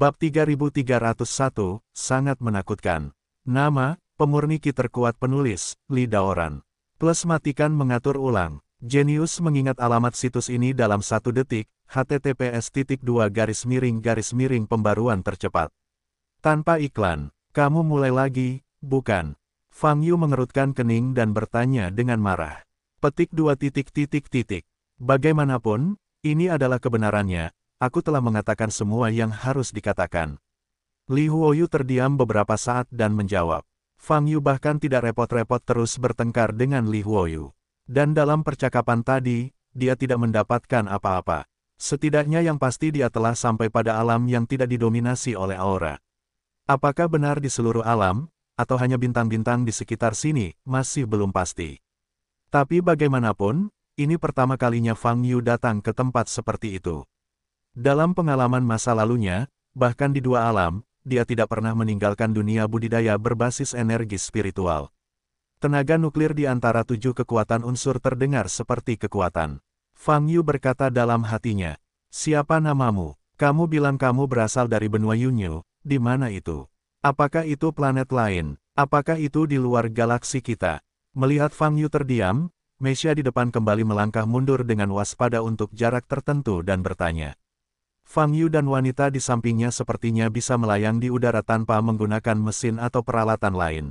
Bab 3301, sangat menakutkan. Nama, pemurni kiter kuat penulis, Daoran. Plus matikan mengatur ulang. Genius mengingat alamat situs ini dalam satu detik, https dua garis miring garis miring pembaruan tercepat. Tanpa iklan, kamu mulai lagi, bukan. Fang Yu mengerutkan kening dan bertanya dengan marah. Petik dua titik titik titik. Bagaimanapun, ini adalah kebenarannya, aku telah mengatakan semua yang harus dikatakan. Li Huoyu terdiam beberapa saat dan menjawab. Fang Yu bahkan tidak repot-repot terus bertengkar dengan Li Huoyu. Dan dalam percakapan tadi, dia tidak mendapatkan apa-apa. Setidaknya yang pasti dia telah sampai pada alam yang tidak didominasi oleh aura. Apakah benar di seluruh alam, atau hanya bintang-bintang di sekitar sini, masih belum pasti. Tapi bagaimanapun, ini pertama kalinya Fang Yu datang ke tempat seperti itu. Dalam pengalaman masa lalunya, bahkan di dua alam, dia tidak pernah meninggalkan dunia budidaya berbasis energi spiritual. Tenaga nuklir di antara tujuh kekuatan unsur terdengar seperti kekuatan. Fang Yu berkata dalam hatinya, Siapa namamu? Kamu bilang kamu berasal dari benua Yunyu, di mana itu? Apakah itu planet lain? Apakah itu di luar galaksi kita? Melihat Fang Yu terdiam, Mesia di depan kembali melangkah mundur dengan waspada untuk jarak tertentu dan bertanya. Fang Yu dan wanita di sampingnya sepertinya bisa melayang di udara tanpa menggunakan mesin atau peralatan lain.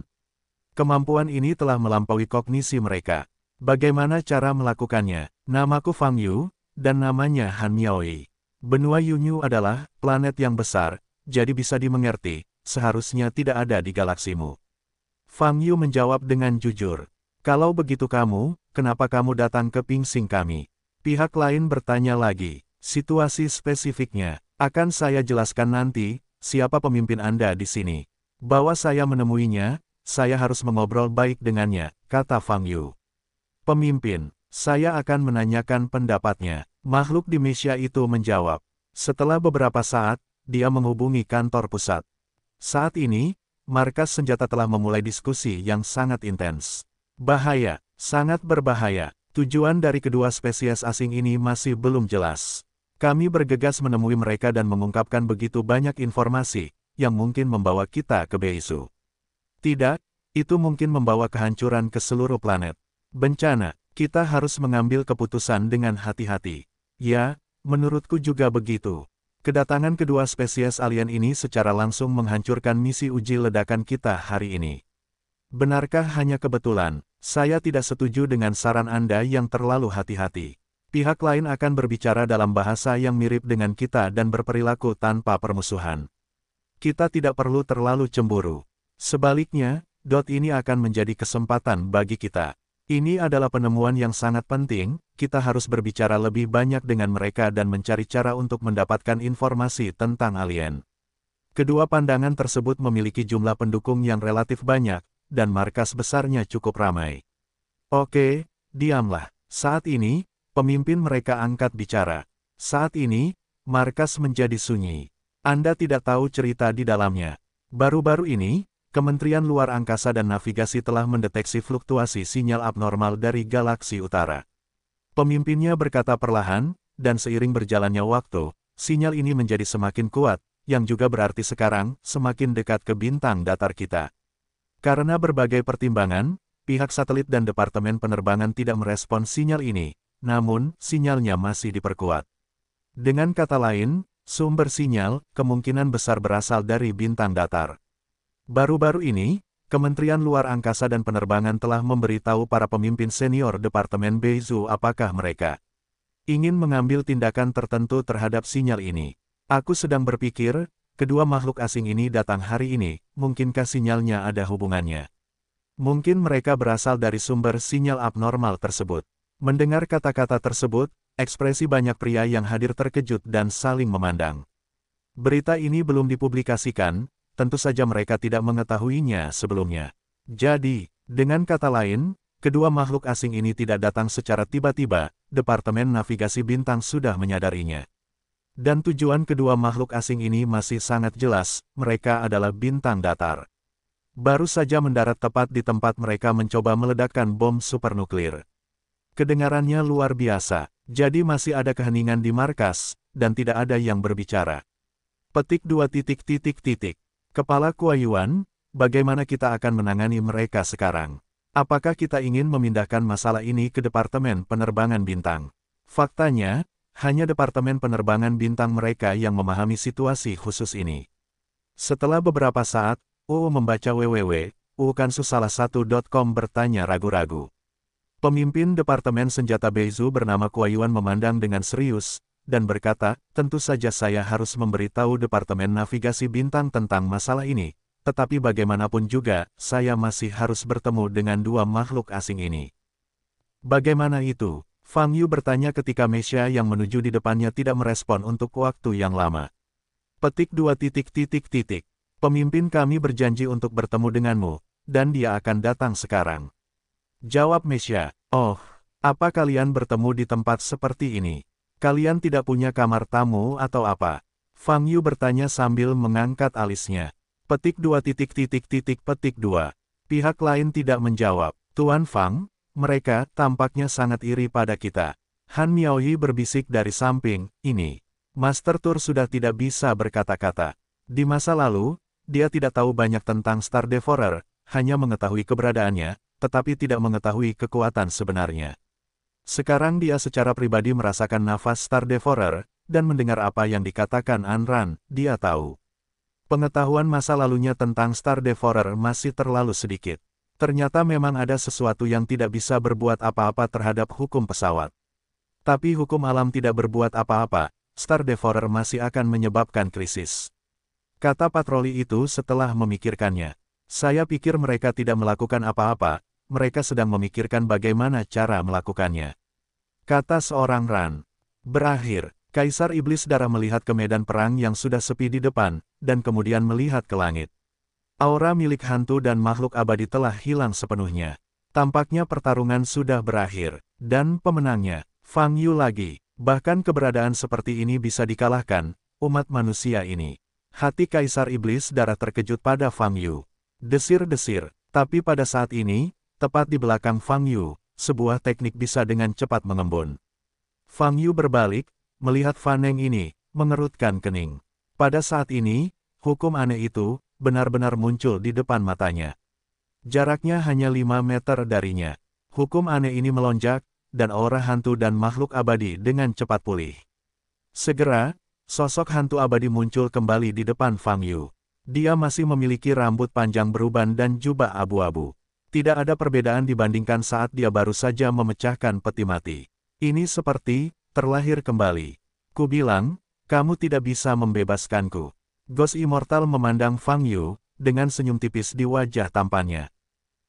Kemampuan ini telah melampaui kognisi mereka. Bagaimana cara melakukannya? Namaku Fang Yu, dan namanya Han Miaoi. Benua Yunyu adalah planet yang besar, jadi bisa dimengerti, seharusnya tidak ada di galaksimu. Fang Yu menjawab dengan jujur. Kalau begitu kamu, kenapa kamu datang ke Pingsing kami? Pihak lain bertanya lagi. Situasi spesifiknya, akan saya jelaskan nanti, siapa pemimpin Anda di sini. Bahwa saya menemuinya, saya harus mengobrol baik dengannya, kata Fang Yu. Pemimpin, saya akan menanyakan pendapatnya. Makhluk di Mesia itu menjawab. Setelah beberapa saat, dia menghubungi kantor pusat. Saat ini, markas senjata telah memulai diskusi yang sangat intens. Bahaya, sangat berbahaya. Tujuan dari kedua spesies asing ini masih belum jelas. Kami bergegas menemui mereka dan mengungkapkan begitu banyak informasi, yang mungkin membawa kita ke Beisu. Tidak, itu mungkin membawa kehancuran ke seluruh planet. Bencana, kita harus mengambil keputusan dengan hati-hati. Ya, menurutku juga begitu. Kedatangan kedua spesies alien ini secara langsung menghancurkan misi uji ledakan kita hari ini. Benarkah hanya kebetulan? Saya tidak setuju dengan saran Anda yang terlalu hati-hati. Pihak lain akan berbicara dalam bahasa yang mirip dengan kita dan berperilaku tanpa permusuhan. Kita tidak perlu terlalu cemburu. Sebaliknya, dot ini akan menjadi kesempatan bagi kita. Ini adalah penemuan yang sangat penting, kita harus berbicara lebih banyak dengan mereka dan mencari cara untuk mendapatkan informasi tentang alien. Kedua pandangan tersebut memiliki jumlah pendukung yang relatif banyak, dan markas besarnya cukup ramai. Oke, diamlah. Saat ini, Pemimpin mereka angkat bicara. Saat ini, markas menjadi sunyi. Anda tidak tahu cerita di dalamnya. Baru-baru ini, Kementerian Luar Angkasa dan Navigasi telah mendeteksi fluktuasi sinyal abnormal dari galaksi utara. Pemimpinnya berkata perlahan, dan seiring berjalannya waktu, sinyal ini menjadi semakin kuat, yang juga berarti sekarang semakin dekat ke bintang datar kita. Karena berbagai pertimbangan, pihak satelit dan Departemen Penerbangan tidak merespon sinyal ini, namun sinyalnya masih diperkuat. Dengan kata lain, sumber sinyal kemungkinan besar berasal dari bintang datar. Baru-baru ini, Kementerian Luar Angkasa dan Penerbangan telah memberitahu para pemimpin senior Departemen Beizu apakah mereka ingin mengambil tindakan tertentu terhadap sinyal ini. Aku sedang berpikir, kedua makhluk asing ini datang hari ini, mungkinkah sinyalnya ada hubungannya? Mungkin mereka berasal dari sumber sinyal abnormal tersebut. Mendengar kata-kata tersebut, ekspresi banyak pria yang hadir terkejut dan saling memandang. Berita ini belum dipublikasikan, tentu saja mereka tidak mengetahuinya sebelumnya. Jadi, dengan kata lain, kedua makhluk asing ini tidak datang secara tiba-tiba, Departemen Navigasi Bintang sudah menyadarinya. Dan tujuan kedua makhluk asing ini masih sangat jelas, mereka adalah bintang datar. Baru saja mendarat tepat di tempat mereka mencoba meledakkan bom supernuklir. Kedengarannya luar biasa, jadi masih ada keheningan di markas, dan tidak ada yang berbicara. Petik dua titik titik titik. Kepala Kuayuan, bagaimana kita akan menangani mereka sekarang? Apakah kita ingin memindahkan masalah ini ke Departemen Penerbangan Bintang? Faktanya, hanya Departemen Penerbangan Bintang mereka yang memahami situasi khusus ini. Setelah beberapa saat, UU membaca www.ukansusalah1.com bertanya ragu-ragu. Pemimpin Departemen Senjata Beizu bernama Kuayuan memandang dengan serius, dan berkata, tentu saja saya harus memberitahu Departemen Navigasi Bintang tentang masalah ini, tetapi bagaimanapun juga, saya masih harus bertemu dengan dua makhluk asing ini. Bagaimana itu? Fang Yu bertanya ketika Mesia yang menuju di depannya tidak merespon untuk waktu yang lama. Petik dua titik titik titik. Pemimpin kami berjanji untuk bertemu denganmu, dan dia akan datang sekarang. Jawab Mesya, oh, apa kalian bertemu di tempat seperti ini? Kalian tidak punya kamar tamu atau apa? Fang Yu bertanya sambil mengangkat alisnya. Petik dua titik titik titik petik dua. Pihak lain tidak menjawab. Tuan Fang, mereka tampaknya sangat iri pada kita. Han Miaoyi berbisik dari samping, ini. Master Tur sudah tidak bisa berkata-kata. Di masa lalu, dia tidak tahu banyak tentang Star Devourer, hanya mengetahui keberadaannya, tetapi tidak mengetahui kekuatan sebenarnya. Sekarang dia secara pribadi merasakan nafas Star Devourer, dan mendengar apa yang dikatakan Anran, dia tahu. Pengetahuan masa lalunya tentang Star Devourer masih terlalu sedikit. Ternyata memang ada sesuatu yang tidak bisa berbuat apa-apa terhadap hukum pesawat. Tapi hukum alam tidak berbuat apa-apa, Star Devourer masih akan menyebabkan krisis. Kata patroli itu setelah memikirkannya. Saya pikir mereka tidak melakukan apa-apa, mereka sedang memikirkan bagaimana cara melakukannya. Kata seorang Ran. Berakhir, Kaisar Iblis Darah melihat ke medan perang yang sudah sepi di depan, dan kemudian melihat ke langit. Aura milik hantu dan makhluk abadi telah hilang sepenuhnya. Tampaknya pertarungan sudah berakhir, dan pemenangnya, Fang Yu lagi. Bahkan keberadaan seperti ini bisa dikalahkan, umat manusia ini. Hati Kaisar Iblis Darah terkejut pada Fang Yu. Desir-desir, tapi pada saat ini, tepat di belakang Fang Yu, sebuah teknik bisa dengan cepat mengembun. Fang Yu berbalik, melihat Fan Neng ini, mengerutkan kening. Pada saat ini, hukum aneh itu, benar-benar muncul di depan matanya. Jaraknya hanya 5 meter darinya. Hukum aneh ini melonjak, dan aura hantu dan makhluk abadi dengan cepat pulih. Segera, sosok hantu abadi muncul kembali di depan Fang Yu. Dia masih memiliki rambut panjang beruban dan jubah abu-abu. Tidak ada perbedaan dibandingkan saat dia baru saja memecahkan peti mati. Ini seperti, terlahir kembali. Ku bilang, kamu tidak bisa membebaskanku. Ghost Immortal memandang Fang Yu, dengan senyum tipis di wajah tampannya.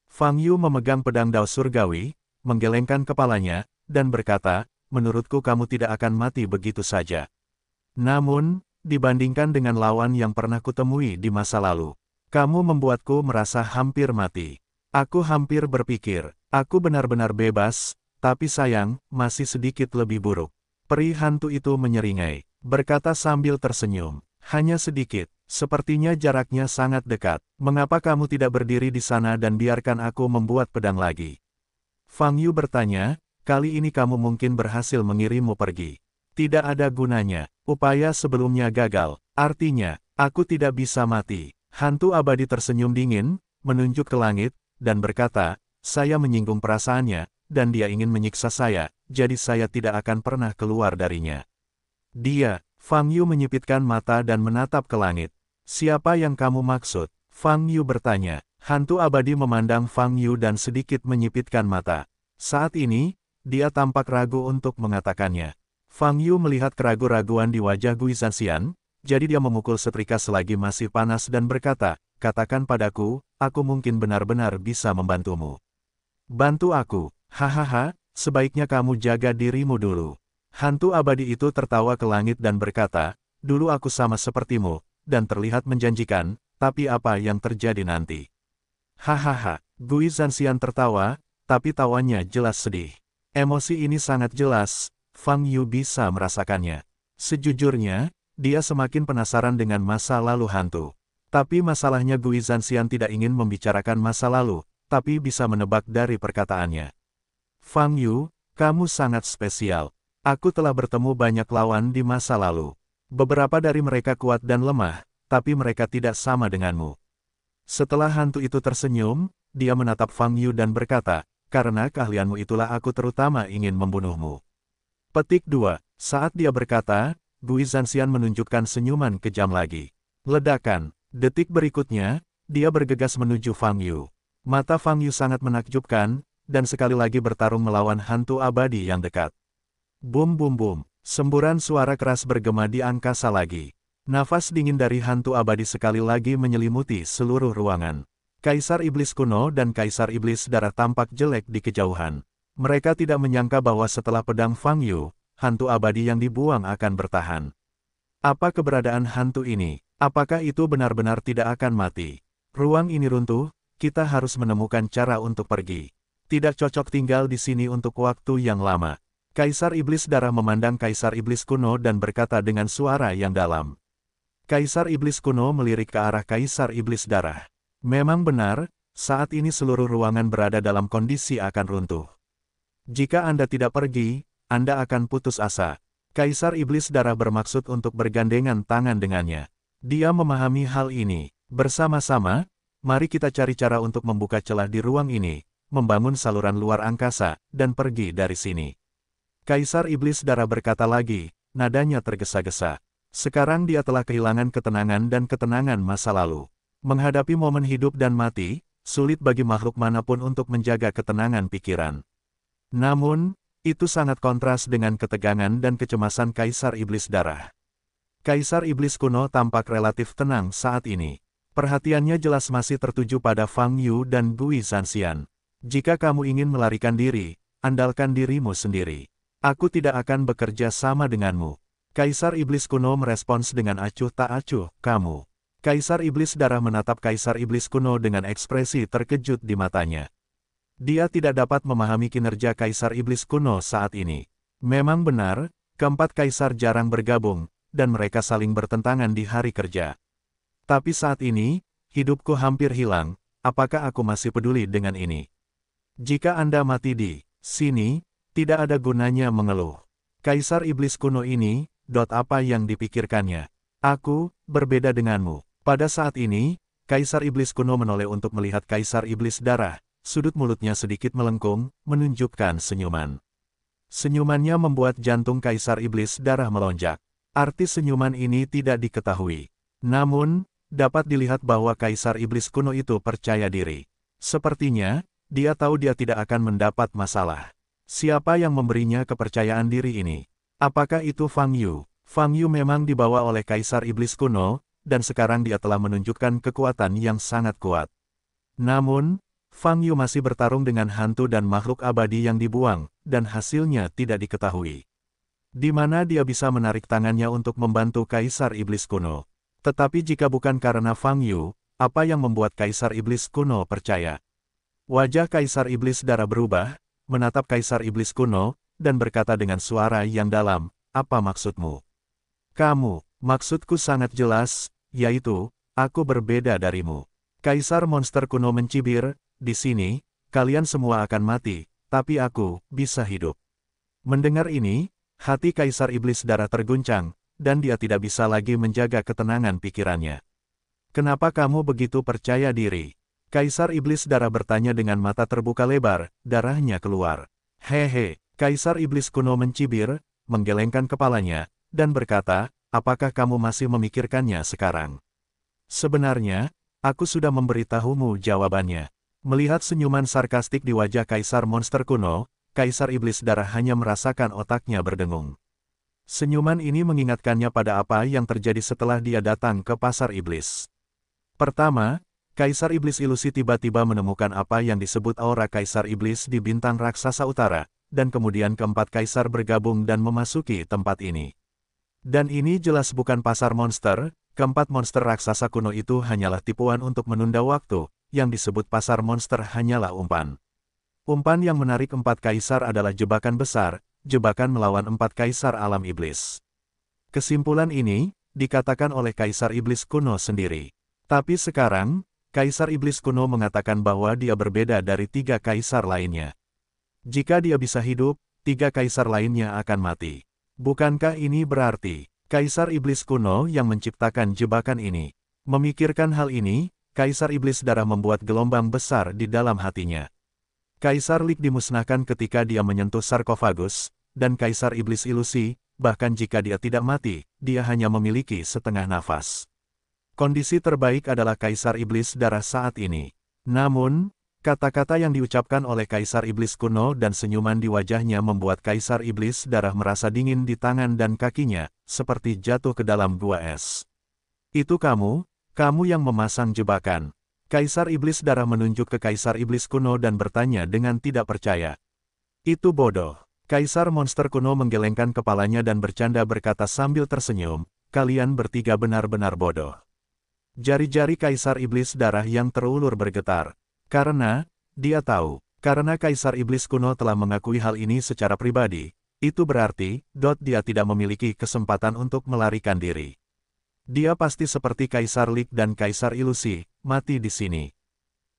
Fang Yu memegang pedang Dao Surgawi, menggelengkan kepalanya, dan berkata, menurutku kamu tidak akan mati begitu saja. Namun, dibandingkan dengan lawan yang pernah kutemui di masa lalu, kamu membuatku merasa hampir mati. Aku hampir berpikir, aku benar-benar bebas, tapi sayang, masih sedikit lebih buruk. Peri hantu itu menyeringai, berkata sambil tersenyum, hanya sedikit, sepertinya jaraknya sangat dekat, mengapa kamu tidak berdiri di sana dan biarkan aku membuat pedang lagi? Fang Yu bertanya, kali ini kamu mungkin berhasil mengirimmu pergi. Tidak ada gunanya, upaya sebelumnya gagal, artinya, aku tidak bisa mati. Hantu abadi tersenyum dingin, menunjuk ke langit, dan berkata, saya menyinggung perasaannya, dan dia ingin menyiksa saya, jadi saya tidak akan pernah keluar darinya. Dia, Fang Yu menyipitkan mata dan menatap ke langit. Siapa yang kamu maksud? Fang Yu bertanya. Hantu abadi memandang Fang Yu dan sedikit menyipitkan mata. Saat ini, dia tampak ragu untuk mengatakannya. Fang Yu melihat keragu-raguan di wajah Gui Zanxian, jadi dia memukul setrika selagi masih panas dan berkata, Katakan padaku, aku mungkin benar-benar bisa membantumu. Bantu aku, hahaha, sebaiknya kamu jaga dirimu dulu. Hantu abadi itu tertawa ke langit dan berkata, dulu aku sama sepertimu, dan terlihat menjanjikan, tapi apa yang terjadi nanti? Hahaha, Gui Zanxian tertawa, tapi tawanya jelas sedih. Emosi ini sangat jelas, Fang Yu bisa merasakannya. Sejujurnya, dia semakin penasaran dengan masa lalu hantu. Tapi masalahnya Gui Zanxian tidak ingin membicarakan masa lalu, tapi bisa menebak dari perkataannya. Fang Yu, kamu sangat spesial. Aku telah bertemu banyak lawan di masa lalu. Beberapa dari mereka kuat dan lemah, tapi mereka tidak sama denganmu. Setelah hantu itu tersenyum, dia menatap Fang Yu dan berkata, karena keahlianmu itulah aku terutama ingin membunuhmu. Petik 2. Saat dia berkata, Gui Zanxian menunjukkan senyuman kejam lagi. Ledakan, Detik berikutnya, dia bergegas menuju Fang Yu. Mata Fang Yu sangat menakjubkan, dan sekali lagi bertarung melawan hantu abadi yang dekat. Bum bum bum, semburan suara keras bergema di angkasa lagi. Nafas dingin dari hantu abadi sekali lagi menyelimuti seluruh ruangan. Kaisar Iblis kuno dan Kaisar Iblis darah tampak jelek di kejauhan. Mereka tidak menyangka bahwa setelah pedang Fang Yu, hantu abadi yang dibuang akan bertahan. Apa keberadaan hantu ini? Apakah itu benar-benar tidak akan mati? Ruang ini runtuh, kita harus menemukan cara untuk pergi. Tidak cocok tinggal di sini untuk waktu yang lama. Kaisar Iblis Darah memandang Kaisar Iblis kuno dan berkata dengan suara yang dalam. Kaisar Iblis kuno melirik ke arah Kaisar Iblis Darah. Memang benar, saat ini seluruh ruangan berada dalam kondisi akan runtuh. Jika Anda tidak pergi, Anda akan putus asa. Kaisar Iblis Darah bermaksud untuk bergandengan tangan dengannya. Dia memahami hal ini. Bersama-sama, mari kita cari cara untuk membuka celah di ruang ini, membangun saluran luar angkasa, dan pergi dari sini. Kaisar Iblis Darah berkata lagi, nadanya tergesa-gesa. Sekarang dia telah kehilangan ketenangan dan ketenangan masa lalu. Menghadapi momen hidup dan mati, sulit bagi makhluk manapun untuk menjaga ketenangan pikiran. Namun, itu sangat kontras dengan ketegangan dan kecemasan Kaisar Iblis Darah. Kaisar Iblis kuno tampak relatif tenang saat ini. Perhatiannya jelas masih tertuju pada Fang Yu dan Gui Zanxian. Jika kamu ingin melarikan diri, andalkan dirimu sendiri. Aku tidak akan bekerja sama denganmu. Kaisar Iblis kuno merespons dengan acuh tak acuh, kamu. Kaisar Iblis darah menatap Kaisar Iblis kuno dengan ekspresi terkejut di matanya. Dia tidak dapat memahami kinerja Kaisar Iblis kuno saat ini. Memang benar, keempat kaisar jarang bergabung, dan mereka saling bertentangan di hari kerja. Tapi saat ini, hidupku hampir hilang, apakah aku masih peduli dengan ini? Jika Anda mati di sini, tidak ada gunanya mengeluh. Kaisar Iblis kuno ini, dot apa yang dipikirkannya? Aku, berbeda denganmu. Pada saat ini, Kaisar Iblis kuno menoleh untuk melihat Kaisar Iblis darah, sudut mulutnya sedikit melengkung, menunjukkan senyuman. Senyumannya membuat jantung Kaisar Iblis darah melonjak. Arti senyuman ini tidak diketahui. Namun, dapat dilihat bahwa Kaisar Iblis kuno itu percaya diri. Sepertinya, dia tahu dia tidak akan mendapat masalah. Siapa yang memberinya kepercayaan diri ini? Apakah itu Fang Yu? Fang Yu memang dibawa oleh Kaisar Iblis kuno, dan sekarang dia telah menunjukkan kekuatan yang sangat kuat. Namun, Fang Yu masih bertarung dengan hantu dan makhluk abadi yang dibuang, dan hasilnya tidak diketahui di mana dia bisa menarik tangannya untuk membantu Kaisar Iblis kuno. Tetapi jika bukan karena Fang Yu, apa yang membuat Kaisar Iblis kuno percaya? Wajah Kaisar Iblis darah berubah, menatap Kaisar Iblis kuno, dan berkata dengan suara yang dalam, apa maksudmu? Kamu, maksudku sangat jelas, yaitu, aku berbeda darimu. Kaisar monster kuno mencibir, di sini, kalian semua akan mati, tapi aku, bisa hidup. Mendengar ini, Hati Kaisar Iblis darah terguncang, dan dia tidak bisa lagi menjaga ketenangan pikirannya. Kenapa kamu begitu percaya diri? Kaisar Iblis darah bertanya dengan mata terbuka lebar, darahnya keluar. Hehe, Kaisar Iblis kuno mencibir, menggelengkan kepalanya, dan berkata, apakah kamu masih memikirkannya sekarang? Sebenarnya, aku sudah memberitahumu jawabannya. Melihat senyuman sarkastik di wajah Kaisar Monster kuno, Kaisar Iblis Darah hanya merasakan otaknya berdengung. Senyuman ini mengingatkannya pada apa yang terjadi setelah dia datang ke pasar iblis. Pertama, Kaisar Iblis Ilusi tiba-tiba menemukan apa yang disebut aura Kaisar Iblis di bintang raksasa utara, dan kemudian keempat kaisar bergabung dan memasuki tempat ini. Dan ini jelas bukan pasar monster, keempat monster raksasa kuno itu hanyalah tipuan untuk menunda waktu, yang disebut pasar monster hanyalah umpan. Umpan yang menarik empat kaisar adalah jebakan besar, jebakan melawan empat kaisar alam iblis. Kesimpulan ini, dikatakan oleh kaisar iblis kuno sendiri. Tapi sekarang, kaisar iblis kuno mengatakan bahwa dia berbeda dari tiga kaisar lainnya. Jika dia bisa hidup, tiga kaisar lainnya akan mati. Bukankah ini berarti, kaisar iblis kuno yang menciptakan jebakan ini? Memikirkan hal ini, kaisar iblis darah membuat gelombang besar di dalam hatinya. Kaisar Lik dimusnahkan ketika dia menyentuh sarkofagus, dan Kaisar Iblis Ilusi, bahkan jika dia tidak mati, dia hanya memiliki setengah nafas. Kondisi terbaik adalah Kaisar Iblis darah saat ini. Namun, kata-kata yang diucapkan oleh Kaisar Iblis kuno dan senyuman di wajahnya membuat Kaisar Iblis darah merasa dingin di tangan dan kakinya, seperti jatuh ke dalam gua es. Itu kamu, kamu yang memasang jebakan, Kaisar Iblis Darah menunjuk ke Kaisar Iblis kuno dan bertanya dengan tidak percaya. Itu bodoh. Kaisar Monster kuno menggelengkan kepalanya dan bercanda berkata sambil tersenyum, kalian bertiga benar-benar bodoh. Jari-jari Kaisar Iblis Darah yang terulur bergetar. Karena, dia tahu, karena Kaisar Iblis kuno telah mengakui hal ini secara pribadi, itu berarti, Dot dia tidak memiliki kesempatan untuk melarikan diri. Dia pasti seperti Kaisar Lik dan Kaisar Ilusi, mati di sini.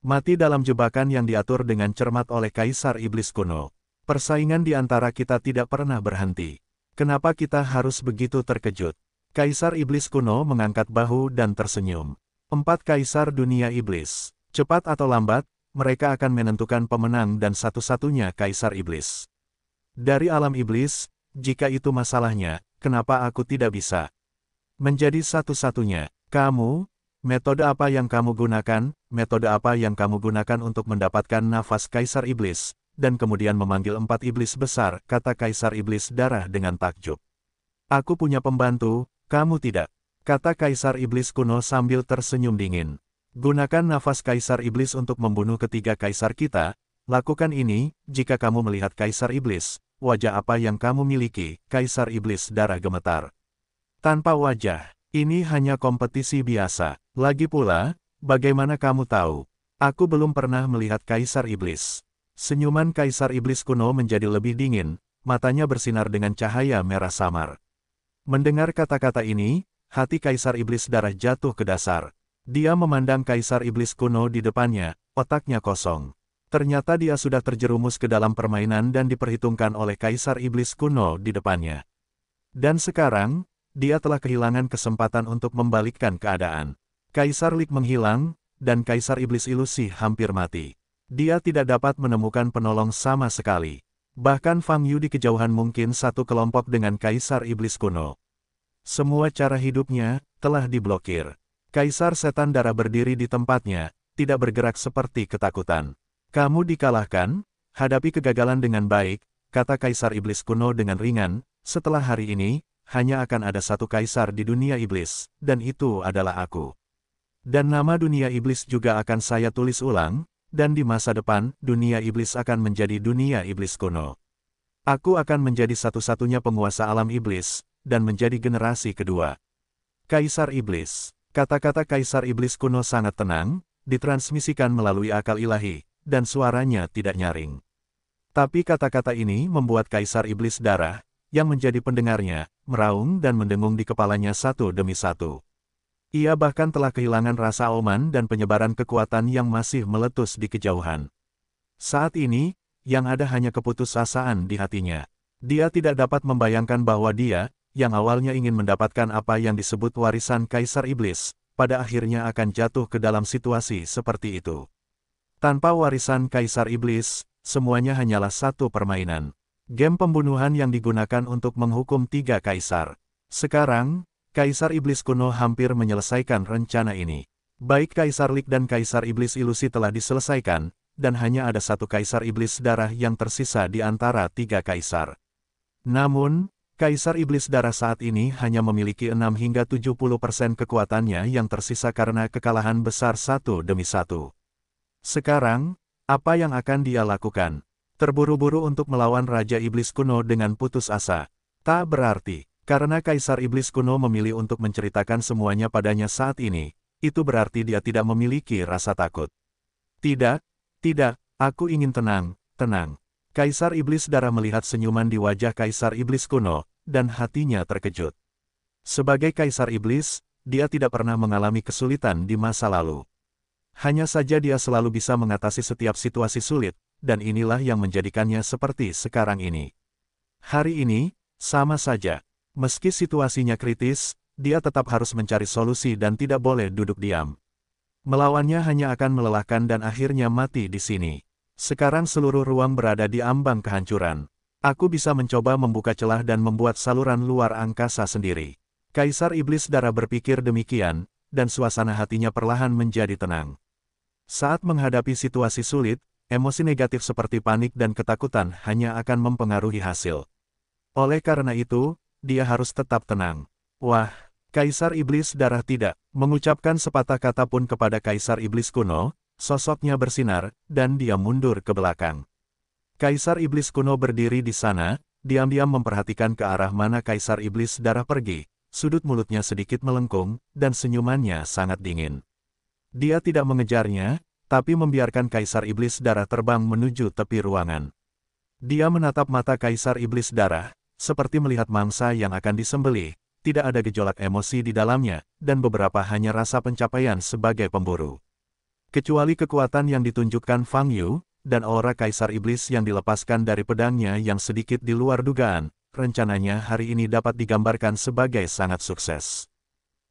Mati dalam jebakan yang diatur dengan cermat oleh Kaisar Iblis kuno. Persaingan di antara kita tidak pernah berhenti. Kenapa kita harus begitu terkejut? Kaisar Iblis kuno mengangkat bahu dan tersenyum. Empat Kaisar Dunia Iblis. Cepat atau lambat, mereka akan menentukan pemenang dan satu-satunya Kaisar Iblis. Dari alam Iblis, jika itu masalahnya, kenapa aku tidak bisa? menjadi satu-satunya. Kamu, metode apa yang kamu gunakan, metode apa yang kamu gunakan untuk mendapatkan nafas Kaisar Iblis, dan kemudian memanggil empat iblis besar, kata Kaisar Iblis darah dengan takjub. Aku punya pembantu, kamu tidak, kata Kaisar Iblis kuno sambil tersenyum dingin. Gunakan nafas Kaisar Iblis untuk membunuh ketiga Kaisar kita, lakukan ini, jika kamu melihat Kaisar Iblis, wajah apa yang kamu miliki, Kaisar Iblis darah gemetar. Tanpa wajah, ini hanya kompetisi biasa. Lagi pula, bagaimana kamu tahu? Aku belum pernah melihat Kaisar Iblis. Senyuman Kaisar Iblis kuno menjadi lebih dingin, matanya bersinar dengan cahaya merah samar. Mendengar kata-kata ini, hati Kaisar Iblis darah jatuh ke dasar. Dia memandang Kaisar Iblis kuno di depannya, otaknya kosong. Ternyata dia sudah terjerumus ke dalam permainan dan diperhitungkan oleh Kaisar Iblis kuno di depannya. Dan sekarang, dia telah kehilangan kesempatan untuk membalikkan keadaan. Kaisar Lik menghilang, dan Kaisar Iblis Ilusi hampir mati. Dia tidak dapat menemukan penolong sama sekali. Bahkan Fang Yu di kejauhan mungkin satu kelompok dengan Kaisar Iblis kuno. Semua cara hidupnya telah diblokir. Kaisar Setan Darah berdiri di tempatnya, tidak bergerak seperti ketakutan. Kamu dikalahkan, hadapi kegagalan dengan baik, kata Kaisar Iblis kuno dengan ringan, setelah hari ini, hanya akan ada satu kaisar di dunia iblis, dan itu adalah aku. Dan nama dunia iblis juga akan saya tulis ulang, dan di masa depan, dunia iblis akan menjadi dunia iblis kuno. Aku akan menjadi satu-satunya penguasa alam iblis, dan menjadi generasi kedua. Kaisar Iblis Kata-kata Kaisar Iblis kuno sangat tenang, ditransmisikan melalui akal ilahi, dan suaranya tidak nyaring. Tapi kata-kata ini membuat Kaisar Iblis darah, yang menjadi pendengarnya, meraung dan mendengung di kepalanya satu demi satu. Ia bahkan telah kehilangan rasa oman dan penyebaran kekuatan yang masih meletus di kejauhan. Saat ini, yang ada hanya keputusasaan di hatinya. Dia tidak dapat membayangkan bahwa dia, yang awalnya ingin mendapatkan apa yang disebut warisan Kaisar Iblis, pada akhirnya akan jatuh ke dalam situasi seperti itu. Tanpa warisan Kaisar Iblis, semuanya hanyalah satu permainan. Game pembunuhan yang digunakan untuk menghukum tiga kaisar. Sekarang, Kaisar Iblis kuno hampir menyelesaikan rencana ini. Baik Kaisar Lik dan Kaisar Iblis Ilusi telah diselesaikan, dan hanya ada satu Kaisar Iblis Darah yang tersisa di antara tiga Kaisar. Namun, Kaisar Iblis Darah saat ini hanya memiliki 6 hingga 70% kekuatannya yang tersisa karena kekalahan besar satu demi satu. Sekarang, apa yang akan dia lakukan? terburu-buru untuk melawan Raja Iblis kuno dengan putus asa. Tak berarti, karena Kaisar Iblis kuno memilih untuk menceritakan semuanya padanya saat ini, itu berarti dia tidak memiliki rasa takut. Tidak, tidak, aku ingin tenang, tenang. Kaisar Iblis Darah melihat senyuman di wajah Kaisar Iblis kuno, dan hatinya terkejut. Sebagai Kaisar Iblis, dia tidak pernah mengalami kesulitan di masa lalu. Hanya saja dia selalu bisa mengatasi setiap situasi sulit, dan inilah yang menjadikannya seperti sekarang ini. Hari ini, sama saja. Meski situasinya kritis, dia tetap harus mencari solusi dan tidak boleh duduk diam. Melawannya hanya akan melelahkan dan akhirnya mati di sini. Sekarang seluruh ruang berada di ambang kehancuran. Aku bisa mencoba membuka celah dan membuat saluran luar angkasa sendiri. Kaisar Iblis Darah berpikir demikian, dan suasana hatinya perlahan menjadi tenang. Saat menghadapi situasi sulit, emosi negatif seperti panik dan ketakutan hanya akan mempengaruhi hasil. Oleh karena itu, dia harus tetap tenang. Wah, Kaisar Iblis Darah tidak, mengucapkan sepatah kata pun kepada Kaisar Iblis kuno, sosoknya bersinar, dan dia mundur ke belakang. Kaisar Iblis kuno berdiri di sana, diam-diam memperhatikan ke arah mana Kaisar Iblis Darah pergi, sudut mulutnya sedikit melengkung, dan senyumannya sangat dingin. Dia tidak mengejarnya, tapi membiarkan Kaisar Iblis Darah terbang menuju tepi ruangan. Dia menatap mata Kaisar Iblis Darah, seperti melihat mangsa yang akan disembelih, tidak ada gejolak emosi di dalamnya, dan beberapa hanya rasa pencapaian sebagai pemburu. Kecuali kekuatan yang ditunjukkan Fang Yu, dan aura Kaisar Iblis yang dilepaskan dari pedangnya yang sedikit di luar dugaan, rencananya hari ini dapat digambarkan sebagai sangat sukses.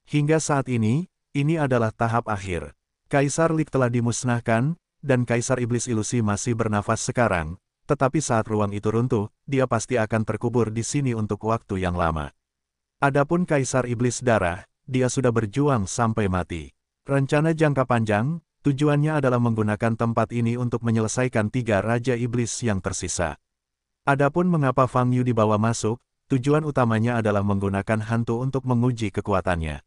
Hingga saat ini, ini adalah tahap akhir. Kaisar Lik telah dimusnahkan, dan Kaisar Iblis Ilusi masih bernafas sekarang, tetapi saat ruang itu runtuh, dia pasti akan terkubur di sini untuk waktu yang lama. Adapun Kaisar Iblis Darah, dia sudah berjuang sampai mati. Rencana jangka panjang, tujuannya adalah menggunakan tempat ini untuk menyelesaikan tiga Raja Iblis yang tersisa. Adapun mengapa Fang Yu dibawa masuk, tujuan utamanya adalah menggunakan hantu untuk menguji kekuatannya.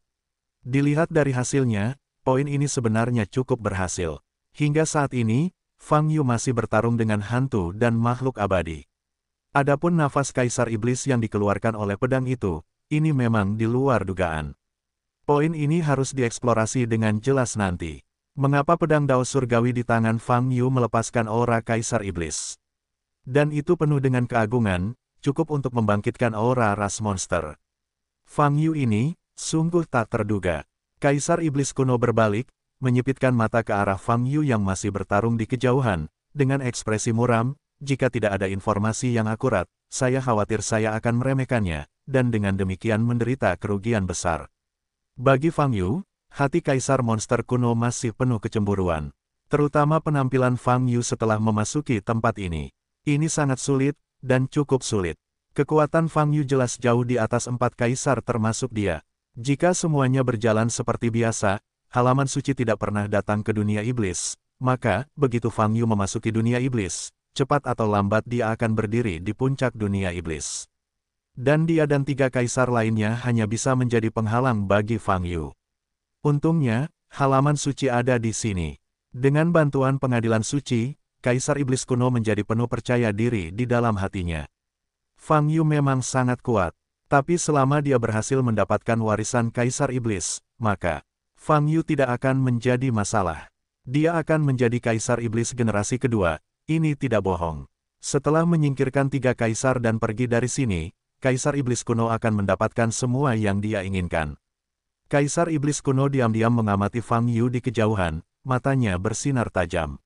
Dilihat dari hasilnya, Poin ini sebenarnya cukup berhasil. Hingga saat ini, Fang Yu masih bertarung dengan hantu dan makhluk abadi. Adapun nafas kaisar iblis yang dikeluarkan oleh pedang itu, ini memang di luar dugaan. Poin ini harus dieksplorasi dengan jelas nanti. Mengapa pedang Dao Surgawi di tangan Fang Yu melepaskan aura kaisar iblis? Dan itu penuh dengan keagungan, cukup untuk membangkitkan aura ras monster. Fang Yu ini, sungguh tak terduga. Kaisar Iblis kuno berbalik, menyipitkan mata ke arah Fang Yu yang masih bertarung di kejauhan, dengan ekspresi muram, jika tidak ada informasi yang akurat, saya khawatir saya akan meremehkannya, dan dengan demikian menderita kerugian besar. Bagi Fang Yu, hati Kaisar Monster kuno masih penuh kecemburuan. Terutama penampilan Fang Yu setelah memasuki tempat ini. Ini sangat sulit, dan cukup sulit. Kekuatan Fang Yu jelas jauh di atas empat kaisar termasuk dia, jika semuanya berjalan seperti biasa, halaman suci tidak pernah datang ke dunia iblis, maka, begitu Fang Yu memasuki dunia iblis, cepat atau lambat dia akan berdiri di puncak dunia iblis. Dan dia dan tiga kaisar lainnya hanya bisa menjadi penghalang bagi Fang Yu. Untungnya, halaman suci ada di sini. Dengan bantuan pengadilan suci, Kaisar Iblis kuno menjadi penuh percaya diri di dalam hatinya. Fang Yu memang sangat kuat. Tapi selama dia berhasil mendapatkan warisan Kaisar Iblis, maka Fang Yu tidak akan menjadi masalah. Dia akan menjadi Kaisar Iblis generasi kedua, ini tidak bohong. Setelah menyingkirkan tiga kaisar dan pergi dari sini, Kaisar Iblis kuno akan mendapatkan semua yang dia inginkan. Kaisar Iblis kuno diam-diam mengamati Fang Yu di kejauhan, matanya bersinar tajam.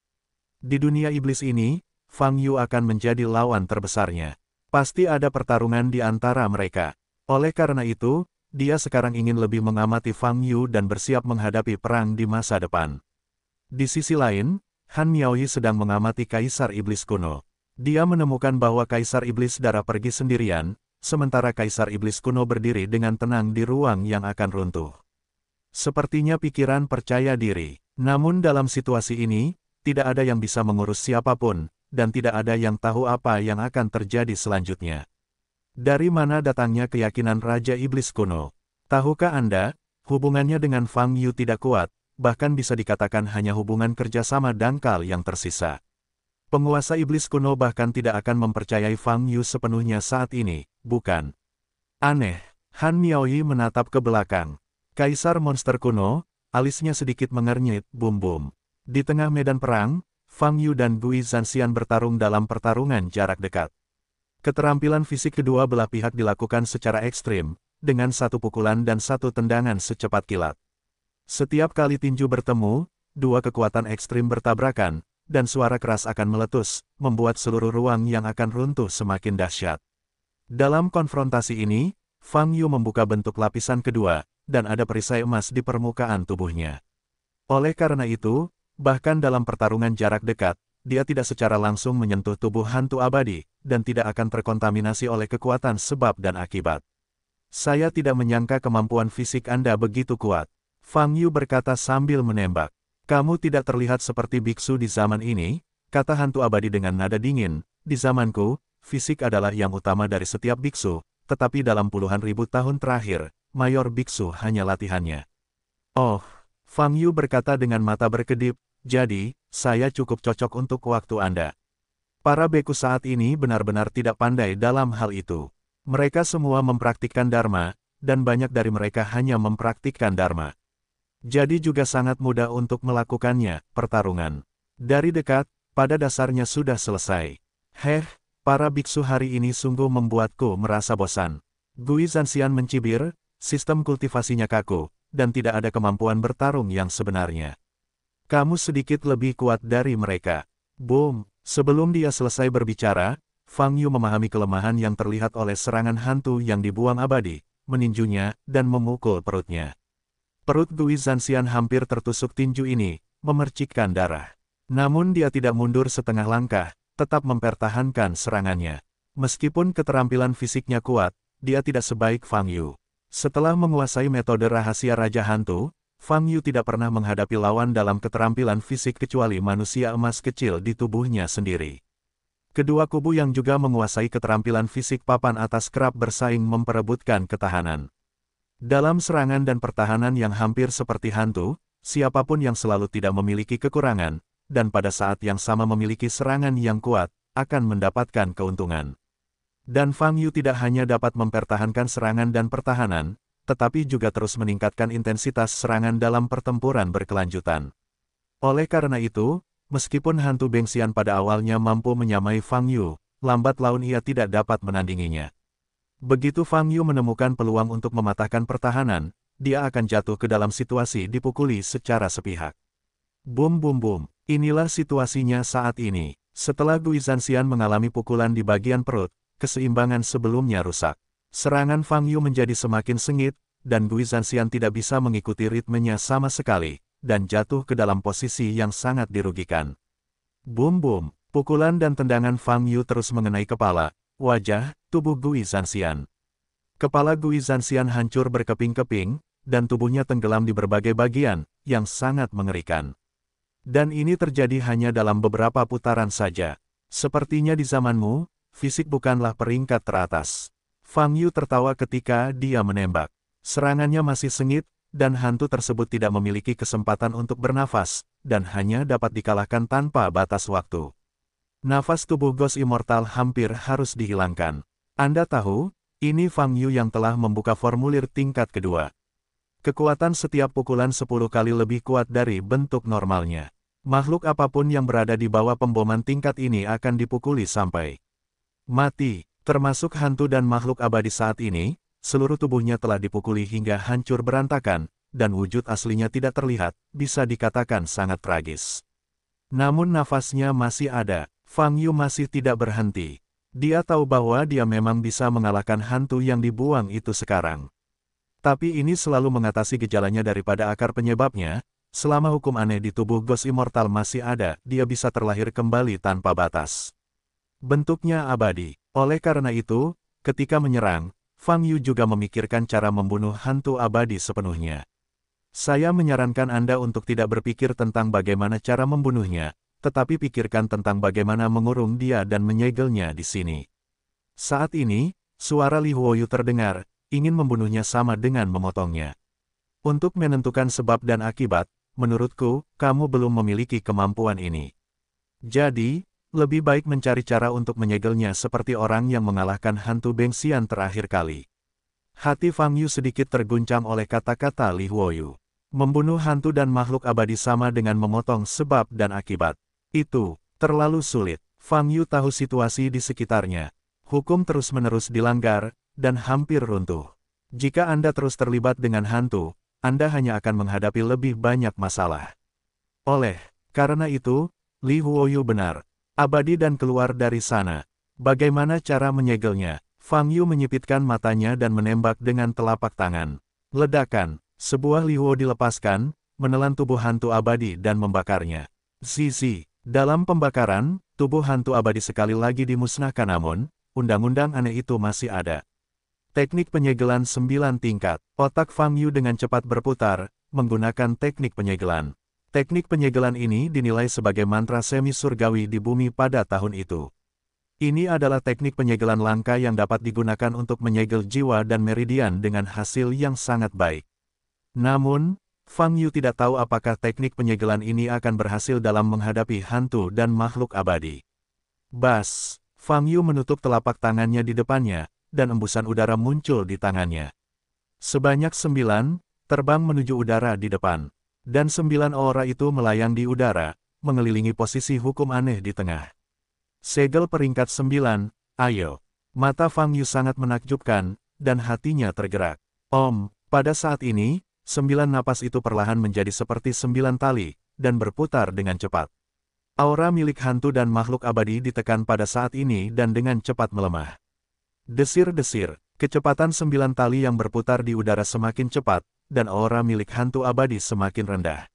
Di dunia iblis ini, Fang Yu akan menjadi lawan terbesarnya. Pasti ada pertarungan di antara mereka. Oleh karena itu, dia sekarang ingin lebih mengamati Fang Yu dan bersiap menghadapi perang di masa depan. Di sisi lain, Han Miaoyi sedang mengamati Kaisar Iblis kuno. Dia menemukan bahwa Kaisar Iblis darah pergi sendirian, sementara Kaisar Iblis kuno berdiri dengan tenang di ruang yang akan runtuh. Sepertinya pikiran percaya diri. Namun dalam situasi ini, tidak ada yang bisa mengurus siapapun, dan tidak ada yang tahu apa yang akan terjadi selanjutnya. Dari mana datangnya keyakinan Raja Iblis kuno? Tahukah Anda, hubungannya dengan Fang Yu tidak kuat, bahkan bisa dikatakan hanya hubungan kerjasama dangkal yang tersisa. Penguasa Iblis kuno bahkan tidak akan mempercayai Fang Yu sepenuhnya saat ini, bukan? Aneh, Han Miaoyi menatap ke belakang. Kaisar monster kuno, alisnya sedikit mengernyit, bum-bum. Di tengah medan perang, Fang Yu dan Gui Zanxian bertarung dalam pertarungan jarak dekat. Keterampilan fisik kedua belah pihak dilakukan secara ekstrim, dengan satu pukulan dan satu tendangan secepat kilat. Setiap kali tinju bertemu, dua kekuatan ekstrim bertabrakan, dan suara keras akan meletus, membuat seluruh ruang yang akan runtuh semakin dahsyat. Dalam konfrontasi ini, Fang Yu membuka bentuk lapisan kedua, dan ada perisai emas di permukaan tubuhnya. Oleh karena itu, Bahkan dalam pertarungan jarak dekat, dia tidak secara langsung menyentuh tubuh hantu abadi, dan tidak akan terkontaminasi oleh kekuatan sebab dan akibat. Saya tidak menyangka kemampuan fisik Anda begitu kuat. Fang Yu berkata sambil menembak. Kamu tidak terlihat seperti biksu di zaman ini, kata hantu abadi dengan nada dingin. Di zamanku, fisik adalah yang utama dari setiap biksu, tetapi dalam puluhan ribu tahun terakhir, mayor biksu hanya latihannya. Oh, Fang Yu berkata dengan mata berkedip, jadi, saya cukup cocok untuk waktu Anda. Para beku saat ini benar-benar tidak pandai dalam hal itu. Mereka semua mempraktikkan Dharma, dan banyak dari mereka hanya mempraktikkan Dharma. Jadi juga sangat mudah untuk melakukannya, pertarungan. Dari dekat, pada dasarnya sudah selesai. Heh, para biksu hari ini sungguh membuatku merasa bosan. Gui Zanxian mencibir, sistem kultivasinya kaku, dan tidak ada kemampuan bertarung yang sebenarnya. Kamu sedikit lebih kuat dari mereka. Boom! Sebelum dia selesai berbicara, Fang Yu memahami kelemahan yang terlihat oleh serangan hantu yang dibuang abadi, meninjunya, dan memukul perutnya. Perut Gui Zanxian hampir tertusuk tinju ini, memercikkan darah. Namun dia tidak mundur setengah langkah, tetap mempertahankan serangannya. Meskipun keterampilan fisiknya kuat, dia tidak sebaik Fang Yu. Setelah menguasai metode rahasia Raja Hantu, Fang Yu tidak pernah menghadapi lawan dalam keterampilan fisik kecuali manusia emas kecil di tubuhnya sendiri. Kedua kubu yang juga menguasai keterampilan fisik papan atas kerap bersaing memperebutkan ketahanan. Dalam serangan dan pertahanan yang hampir seperti hantu, siapapun yang selalu tidak memiliki kekurangan, dan pada saat yang sama memiliki serangan yang kuat, akan mendapatkan keuntungan. Dan Fang Yu tidak hanya dapat mempertahankan serangan dan pertahanan, tetapi juga terus meningkatkan intensitas serangan dalam pertempuran berkelanjutan. Oleh karena itu, meskipun hantu Bengsian pada awalnya mampu menyamai Fang Yu, lambat laun ia tidak dapat menandinginya. Begitu Fang Yu menemukan peluang untuk mematahkan pertahanan, dia akan jatuh ke dalam situasi dipukuli secara sepihak. Bum bum bum, inilah situasinya saat ini. Setelah Guizanxian mengalami pukulan di bagian perut, keseimbangan sebelumnya rusak. Serangan Fang Yu menjadi semakin sengit, dan Gui Zanxian tidak bisa mengikuti ritmenya sama sekali, dan jatuh ke dalam posisi yang sangat dirugikan. Boom-boom, pukulan dan tendangan Fang Yu terus mengenai kepala, wajah, tubuh Gui Zanxian. Kepala Gui Zanxian hancur berkeping-keping, dan tubuhnya tenggelam di berbagai bagian, yang sangat mengerikan. Dan ini terjadi hanya dalam beberapa putaran saja. Sepertinya di zamanmu, fisik bukanlah peringkat teratas. Fang Yu tertawa ketika dia menembak. Serangannya masih sengit, dan hantu tersebut tidak memiliki kesempatan untuk bernafas, dan hanya dapat dikalahkan tanpa batas waktu. Nafas tubuh Ghost Immortal hampir harus dihilangkan. Anda tahu, ini Fang Yu yang telah membuka formulir tingkat kedua. Kekuatan setiap pukulan 10 kali lebih kuat dari bentuk normalnya. Makhluk apapun yang berada di bawah pemboman tingkat ini akan dipukuli sampai mati termasuk hantu dan makhluk abadi saat ini, seluruh tubuhnya telah dipukuli hingga hancur berantakan, dan wujud aslinya tidak terlihat, bisa dikatakan sangat tragis. Namun nafasnya masih ada, Fang Yu masih tidak berhenti. Dia tahu bahwa dia memang bisa mengalahkan hantu yang dibuang itu sekarang. Tapi ini selalu mengatasi gejalanya daripada akar penyebabnya, selama hukum aneh di tubuh Ghost Immortal masih ada, dia bisa terlahir kembali tanpa batas. Bentuknya abadi. Oleh karena itu, ketika menyerang, Fang Yu juga memikirkan cara membunuh hantu abadi sepenuhnya. Saya menyarankan Anda untuk tidak berpikir tentang bagaimana cara membunuhnya, tetapi pikirkan tentang bagaimana mengurung dia dan menyegelnya di sini. Saat ini, suara Li Huoyu terdengar, ingin membunuhnya sama dengan memotongnya. Untuk menentukan sebab dan akibat, menurutku, kamu belum memiliki kemampuan ini. Jadi, lebih baik mencari cara untuk menyegelnya seperti orang yang mengalahkan hantu Bengsian terakhir kali. Hati Fang Yu sedikit terguncang oleh kata-kata Li Huoyu. Membunuh hantu dan makhluk abadi sama dengan memotong sebab dan akibat. Itu, terlalu sulit. Fang Yu tahu situasi di sekitarnya. Hukum terus-menerus dilanggar, dan hampir runtuh. Jika Anda terus terlibat dengan hantu, Anda hanya akan menghadapi lebih banyak masalah. Oleh, karena itu, Li Huoyu benar, abadi dan keluar dari sana. Bagaimana cara menyegelnya? Fang Yu menyipitkan matanya dan menembak dengan telapak tangan. Ledakan, sebuah liwo dilepaskan, menelan tubuh hantu abadi dan membakarnya. Zizi, dalam pembakaran, tubuh hantu abadi sekali lagi dimusnahkan namun, undang-undang aneh itu masih ada. Teknik penyegelan sembilan tingkat, otak Fang Yu dengan cepat berputar, menggunakan teknik penyegelan. Teknik penyegelan ini dinilai sebagai mantra semi-surgawi di bumi pada tahun itu. Ini adalah teknik penyegelan langka yang dapat digunakan untuk menyegel jiwa dan meridian dengan hasil yang sangat baik. Namun, Fang Yu tidak tahu apakah teknik penyegelan ini akan berhasil dalam menghadapi hantu dan makhluk abadi. Bas, Fang Yu menutup telapak tangannya di depannya, dan embusan udara muncul di tangannya. Sebanyak sembilan, terbang menuju udara di depan dan sembilan aura itu melayang di udara, mengelilingi posisi hukum aneh di tengah. Segel peringkat sembilan, ayo. Mata Fang Yu sangat menakjubkan, dan hatinya tergerak. Om, pada saat ini, sembilan napas itu perlahan menjadi seperti sembilan tali, dan berputar dengan cepat. Aura milik hantu dan makhluk abadi ditekan pada saat ini dan dengan cepat melemah. Desir-desir, kecepatan sembilan tali yang berputar di udara semakin cepat, dan aura milik hantu abadi semakin rendah.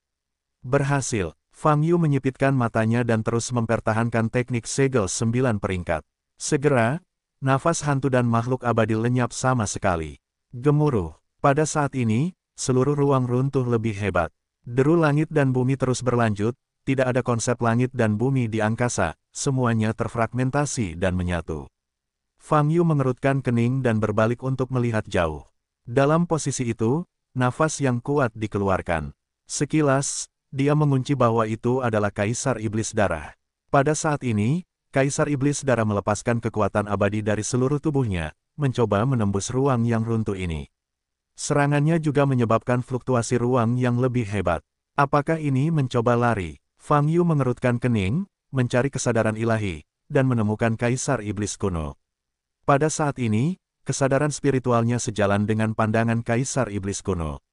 Berhasil, Fang Yu menyipitkan matanya dan terus mempertahankan teknik segel sembilan peringkat. Segera, nafas hantu dan makhluk abadi lenyap sama sekali. Gemuruh. Pada saat ini, seluruh ruang runtuh lebih hebat. Deru langit dan bumi terus berlanjut, tidak ada konsep langit dan bumi di angkasa, semuanya terfragmentasi dan menyatu. Fang Yu mengerutkan kening dan berbalik untuk melihat jauh. Dalam posisi itu, nafas yang kuat dikeluarkan. Sekilas, dia mengunci bahwa itu adalah Kaisar Iblis Darah. Pada saat ini, Kaisar Iblis Darah melepaskan kekuatan abadi dari seluruh tubuhnya, mencoba menembus ruang yang runtuh ini. Serangannya juga menyebabkan fluktuasi ruang yang lebih hebat. Apakah ini mencoba lari? Fang Yu mengerutkan kening, mencari kesadaran ilahi, dan menemukan Kaisar Iblis kuno. Pada saat ini, kesadaran spiritualnya sejalan dengan pandangan Kaisar Iblis kuno.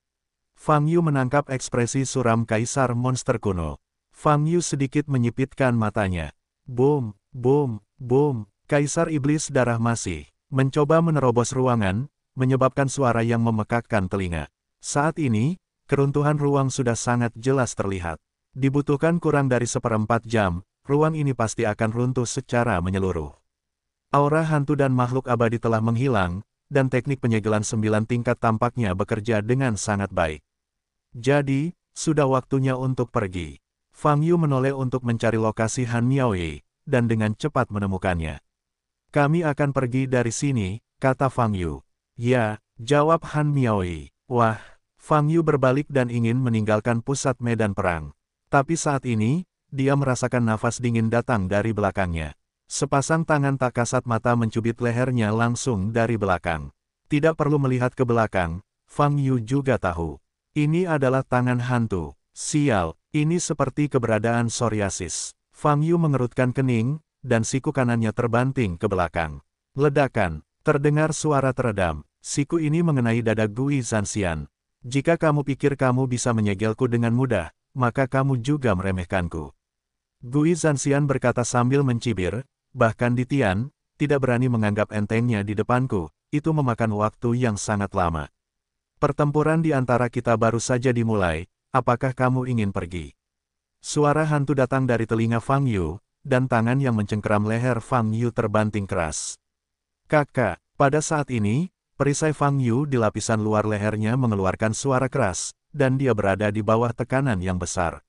Fang Yu menangkap ekspresi suram Kaisar monster kuno. Fang Yu sedikit menyipitkan matanya. Boom, boom, boom. Kaisar Iblis darah masih mencoba menerobos ruangan, menyebabkan suara yang memekakkan telinga. Saat ini, keruntuhan ruang sudah sangat jelas terlihat. Dibutuhkan kurang dari seperempat jam, ruang ini pasti akan runtuh secara menyeluruh. Aura hantu dan makhluk abadi telah menghilang, dan teknik penyegelan sembilan tingkat tampaknya bekerja dengan sangat baik. Jadi, sudah waktunya untuk pergi. Fang Yu menoleh untuk mencari lokasi Han Miao Miaoyi, dan dengan cepat menemukannya. Kami akan pergi dari sini, kata Fang Yu. Ya, jawab Han Miao Miaoyi. Wah, Fang Yu berbalik dan ingin meninggalkan pusat medan perang. Tapi saat ini, dia merasakan nafas dingin datang dari belakangnya. Sepasang tangan tak kasat mata mencubit lehernya langsung dari belakang. Tidak perlu melihat ke belakang, Fang Yu juga tahu. Ini adalah tangan hantu. Sial, ini seperti keberadaan psoriasis. Fang Yu mengerutkan kening, dan siku kanannya terbanting ke belakang. Ledakan, terdengar suara teredam. Siku ini mengenai dada Gui Zanxian. Jika kamu pikir kamu bisa menyegelku dengan mudah, maka kamu juga meremehkanku. Gui Zanxian berkata sambil mencibir, Bahkan di Tian, tidak berani menganggap entengnya di depanku, itu memakan waktu yang sangat lama. Pertempuran di antara kita baru saja dimulai, apakah kamu ingin pergi? Suara hantu datang dari telinga Fang Yu, dan tangan yang mencengkeram leher Fang Yu terbanting keras. Kakak, pada saat ini, perisai Fang Yu di lapisan luar lehernya mengeluarkan suara keras, dan dia berada di bawah tekanan yang besar.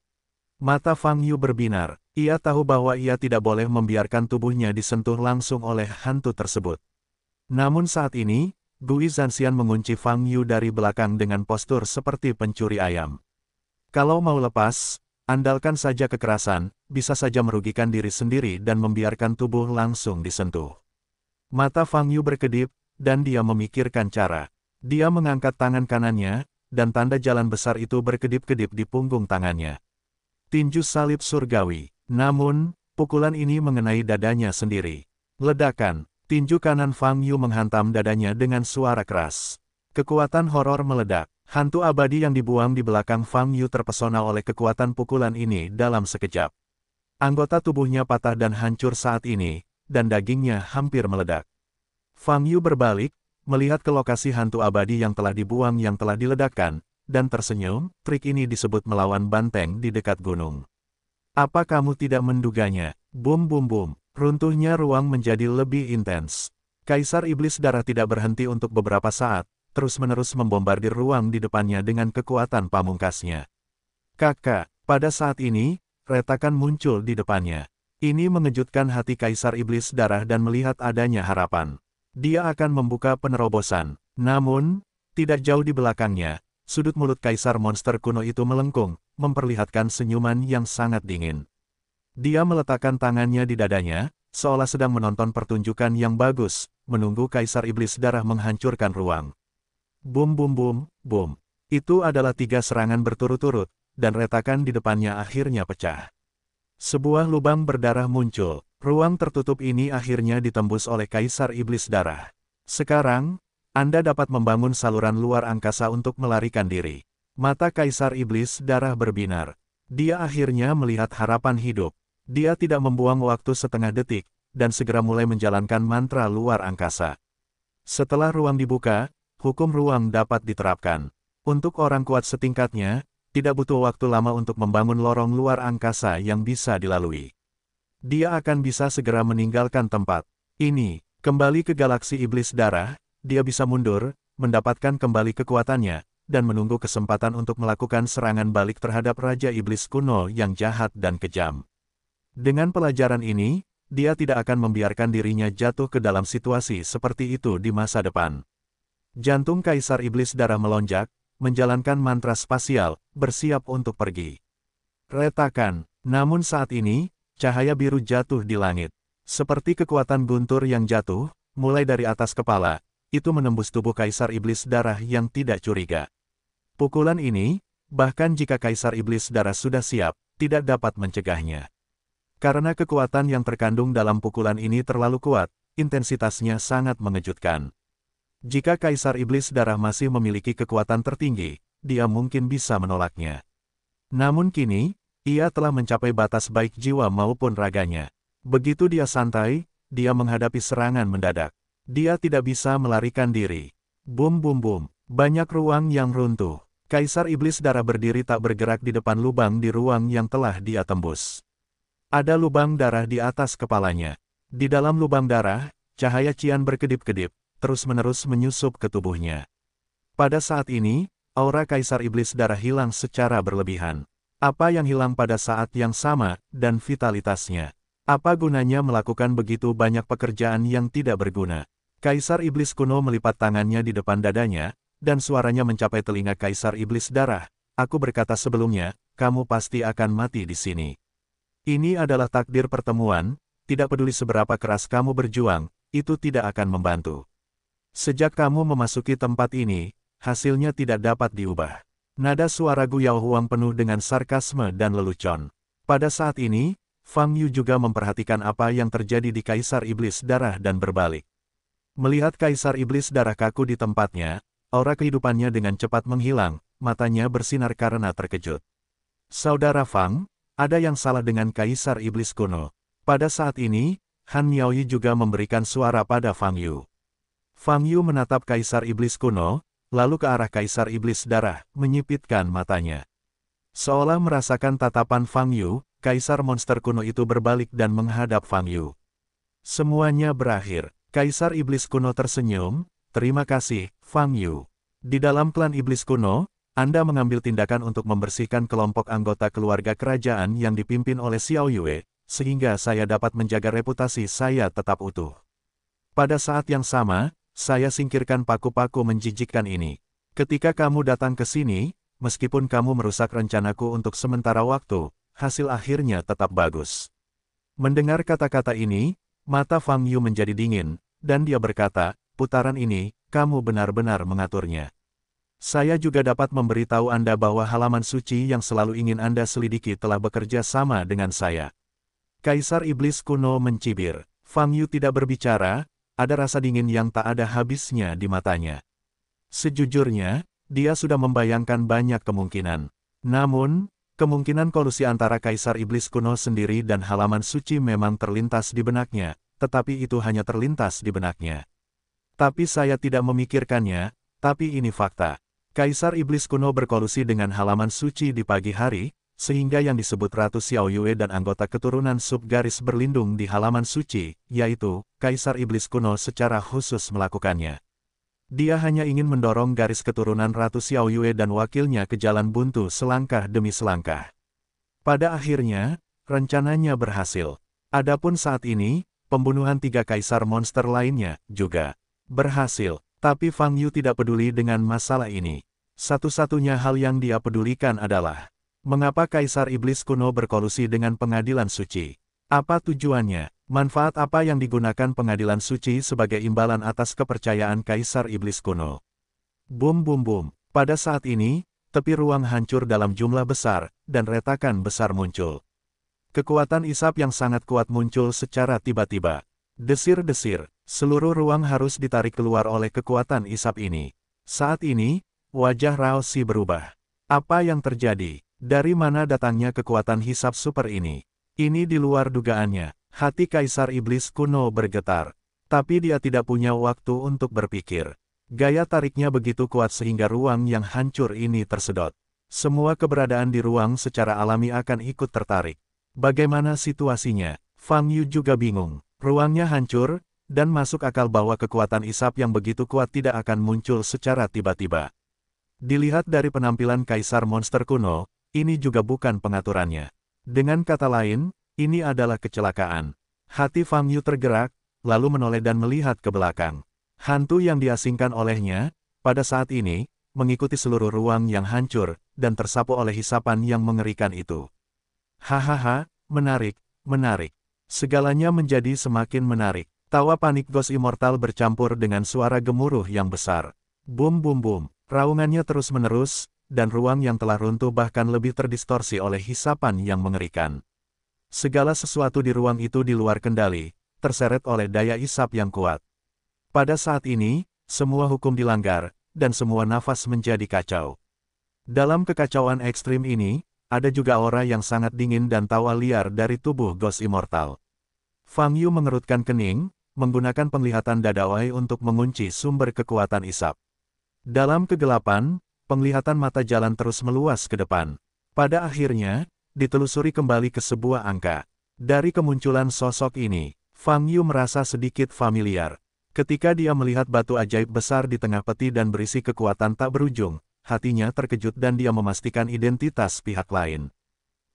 Mata Fang Yu berbinar, ia tahu bahwa ia tidak boleh membiarkan tubuhnya disentuh langsung oleh hantu tersebut. Namun saat ini, Gui Zanxian mengunci Fang Yu dari belakang dengan postur seperti pencuri ayam. Kalau mau lepas, andalkan saja kekerasan, bisa saja merugikan diri sendiri dan membiarkan tubuh langsung disentuh. Mata Fang Yu berkedip, dan dia memikirkan cara. Dia mengangkat tangan kanannya, dan tanda jalan besar itu berkedip-kedip di punggung tangannya. Tinju salib surgawi. Namun, pukulan ini mengenai dadanya sendiri. Ledakan, tinju kanan Fang Yu menghantam dadanya dengan suara keras. Kekuatan horor meledak. Hantu abadi yang dibuang di belakang Fang Yu terpesona oleh kekuatan pukulan ini dalam sekejap. Anggota tubuhnya patah dan hancur saat ini, dan dagingnya hampir meledak. Fang Yu berbalik, melihat ke lokasi hantu abadi yang telah dibuang yang telah diledakkan, dan tersenyum, trik ini disebut melawan banteng di dekat gunung. Apa kamu tidak menduganya? Bum bum bum, runtuhnya ruang menjadi lebih intens. Kaisar Iblis Darah tidak berhenti untuk beberapa saat, terus-menerus membombardir ruang di depannya dengan kekuatan pamungkasnya. Kakak, pada saat ini, retakan muncul di depannya. Ini mengejutkan hati Kaisar Iblis Darah dan melihat adanya harapan. Dia akan membuka penerobosan. Namun, tidak jauh di belakangnya, sudut mulut kaisar monster kuno itu melengkung, memperlihatkan senyuman yang sangat dingin. Dia meletakkan tangannya di dadanya, seolah sedang menonton pertunjukan yang bagus, menunggu kaisar iblis darah menghancurkan ruang. Bum bum bum, bum. Itu adalah tiga serangan berturut-turut, dan retakan di depannya akhirnya pecah. Sebuah lubang berdarah muncul, ruang tertutup ini akhirnya ditembus oleh kaisar iblis darah. Sekarang, anda dapat membangun saluran luar angkasa untuk melarikan diri. Mata Kaisar Iblis darah berbinar. Dia akhirnya melihat harapan hidup. Dia tidak membuang waktu setengah detik, dan segera mulai menjalankan mantra luar angkasa. Setelah ruang dibuka, hukum ruang dapat diterapkan. Untuk orang kuat setingkatnya, tidak butuh waktu lama untuk membangun lorong luar angkasa yang bisa dilalui. Dia akan bisa segera meninggalkan tempat. Ini, kembali ke galaksi iblis darah, dia bisa mundur, mendapatkan kembali kekuatannya, dan menunggu kesempatan untuk melakukan serangan balik terhadap Raja Iblis kuno yang jahat dan kejam. Dengan pelajaran ini, dia tidak akan membiarkan dirinya jatuh ke dalam situasi seperti itu di masa depan. Jantung Kaisar Iblis darah melonjak, menjalankan mantra spasial, bersiap untuk pergi. Retakan, namun saat ini, cahaya biru jatuh di langit. Seperti kekuatan guntur yang jatuh, mulai dari atas kepala, itu menembus tubuh Kaisar Iblis Darah yang tidak curiga. Pukulan ini, bahkan jika Kaisar Iblis Darah sudah siap, tidak dapat mencegahnya. Karena kekuatan yang terkandung dalam pukulan ini terlalu kuat, intensitasnya sangat mengejutkan. Jika Kaisar Iblis Darah masih memiliki kekuatan tertinggi, dia mungkin bisa menolaknya. Namun kini, ia telah mencapai batas baik jiwa maupun raganya. Begitu dia santai, dia menghadapi serangan mendadak. Dia tidak bisa melarikan diri. Bum bum bum, banyak ruang yang runtuh. Kaisar Iblis Darah berdiri tak bergerak di depan lubang di ruang yang telah dia tembus. Ada lubang darah di atas kepalanya. Di dalam lubang darah, cahaya Cian berkedip-kedip, terus-menerus menyusup ke tubuhnya. Pada saat ini, aura Kaisar Iblis Darah hilang secara berlebihan. Apa yang hilang pada saat yang sama, dan vitalitasnya. Apa gunanya melakukan begitu banyak pekerjaan yang tidak berguna? Kaisar Iblis kuno melipat tangannya di depan dadanya, dan suaranya mencapai telinga Kaisar Iblis darah. Aku berkata sebelumnya, kamu pasti akan mati di sini. Ini adalah takdir pertemuan, tidak peduli seberapa keras kamu berjuang, itu tidak akan membantu. Sejak kamu memasuki tempat ini, hasilnya tidak dapat diubah. Nada suara Yao Huang penuh dengan sarkasme dan lelucon. Pada saat ini, Fang Yu juga memperhatikan apa yang terjadi di Kaisar Iblis Darah dan berbalik. Melihat Kaisar Iblis Darah kaku di tempatnya, aura kehidupannya dengan cepat menghilang, matanya bersinar karena terkejut. Saudara Fang, ada yang salah dengan Kaisar Iblis kuno. Pada saat ini, Han Miaoyi juga memberikan suara pada Fang Yu. Fang Yu menatap Kaisar Iblis kuno, lalu ke arah Kaisar Iblis Darah, menyipitkan matanya. Seolah merasakan tatapan Fang Yu, kaisar monster kuno itu berbalik dan menghadap Fang Yu. Semuanya berakhir. Kaisar Iblis kuno tersenyum, terima kasih, Fang Yu. Di dalam klan Iblis kuno, Anda mengambil tindakan untuk membersihkan kelompok anggota keluarga kerajaan yang dipimpin oleh Xiao Yue, sehingga saya dapat menjaga reputasi saya tetap utuh. Pada saat yang sama, saya singkirkan paku-paku menjijikkan ini. Ketika kamu datang ke sini, meskipun kamu merusak rencanaku untuk sementara waktu, hasil akhirnya tetap bagus. Mendengar kata-kata ini, mata Fang Yu menjadi dingin, dan dia berkata, putaran ini, kamu benar-benar mengaturnya. Saya juga dapat memberitahu Anda bahwa halaman suci yang selalu ingin Anda selidiki telah bekerja sama dengan saya. Kaisar Iblis kuno mencibir. Fang Yu tidak berbicara, ada rasa dingin yang tak ada habisnya di matanya. Sejujurnya, dia sudah membayangkan banyak kemungkinan. Namun, Kemungkinan kolusi antara Kaisar Iblis kuno sendiri dan halaman suci memang terlintas di benaknya, tetapi itu hanya terlintas di benaknya. Tapi saya tidak memikirkannya, tapi ini fakta. Kaisar Iblis kuno berkolusi dengan halaman suci di pagi hari, sehingga yang disebut Ratu Xiaoyue dan anggota keturunan subgaris berlindung di halaman suci, yaitu, Kaisar Iblis kuno secara khusus melakukannya. Dia hanya ingin mendorong garis keturunan Ratu Xiaoyue dan wakilnya ke jalan buntu selangkah demi selangkah. Pada akhirnya, rencananya berhasil. Adapun saat ini, pembunuhan tiga kaisar monster lainnya juga berhasil. Tapi Fang Yu tidak peduli dengan masalah ini. Satu-satunya hal yang dia pedulikan adalah mengapa kaisar iblis kuno berkolusi dengan pengadilan suci. Apa tujuannya? Manfaat apa yang digunakan pengadilan suci sebagai imbalan atas kepercayaan Kaisar Iblis kuno? Bum bum bum. Pada saat ini, tepi ruang hancur dalam jumlah besar, dan retakan besar muncul. Kekuatan isap yang sangat kuat muncul secara tiba-tiba. Desir-desir, seluruh ruang harus ditarik keluar oleh kekuatan isap ini. Saat ini, wajah Rao si berubah. Apa yang terjadi? Dari mana datangnya kekuatan hisap super ini? Ini di luar dugaannya, hati kaisar iblis kuno bergetar. Tapi dia tidak punya waktu untuk berpikir. Gaya tariknya begitu kuat sehingga ruang yang hancur ini tersedot. Semua keberadaan di ruang secara alami akan ikut tertarik. Bagaimana situasinya? Fang Yu juga bingung. Ruangnya hancur, dan masuk akal bahwa kekuatan isap yang begitu kuat tidak akan muncul secara tiba-tiba. Dilihat dari penampilan kaisar monster kuno, ini juga bukan pengaturannya. Dengan kata lain, ini adalah kecelakaan. Hati Fang Yu tergerak, lalu menoleh dan melihat ke belakang. Hantu yang diasingkan olehnya, pada saat ini, mengikuti seluruh ruang yang hancur, dan tersapu oleh hisapan yang mengerikan itu. Hahaha, menarik, menarik. Segalanya menjadi semakin menarik. Tawa panik Ghost Immortal bercampur dengan suara gemuruh yang besar. Bum bum bum, raungannya terus-menerus, dan ruang yang telah runtuh bahkan lebih terdistorsi oleh hisapan yang mengerikan. Segala sesuatu di ruang itu di luar kendali, terseret oleh daya isap yang kuat. Pada saat ini, semua hukum dilanggar, dan semua nafas menjadi kacau. Dalam kekacauan ekstrim ini, ada juga aura yang sangat dingin dan tawa liar dari tubuh Ghost Immortal. Fang Yu mengerutkan kening, menggunakan penglihatan Dadawai untuk mengunci sumber kekuatan isap. Dalam kegelapan, penglihatan mata jalan terus meluas ke depan. Pada akhirnya, ditelusuri kembali ke sebuah angka. Dari kemunculan sosok ini, Fang Yu merasa sedikit familiar. Ketika dia melihat batu ajaib besar di tengah peti dan berisi kekuatan tak berujung, hatinya terkejut dan dia memastikan identitas pihak lain.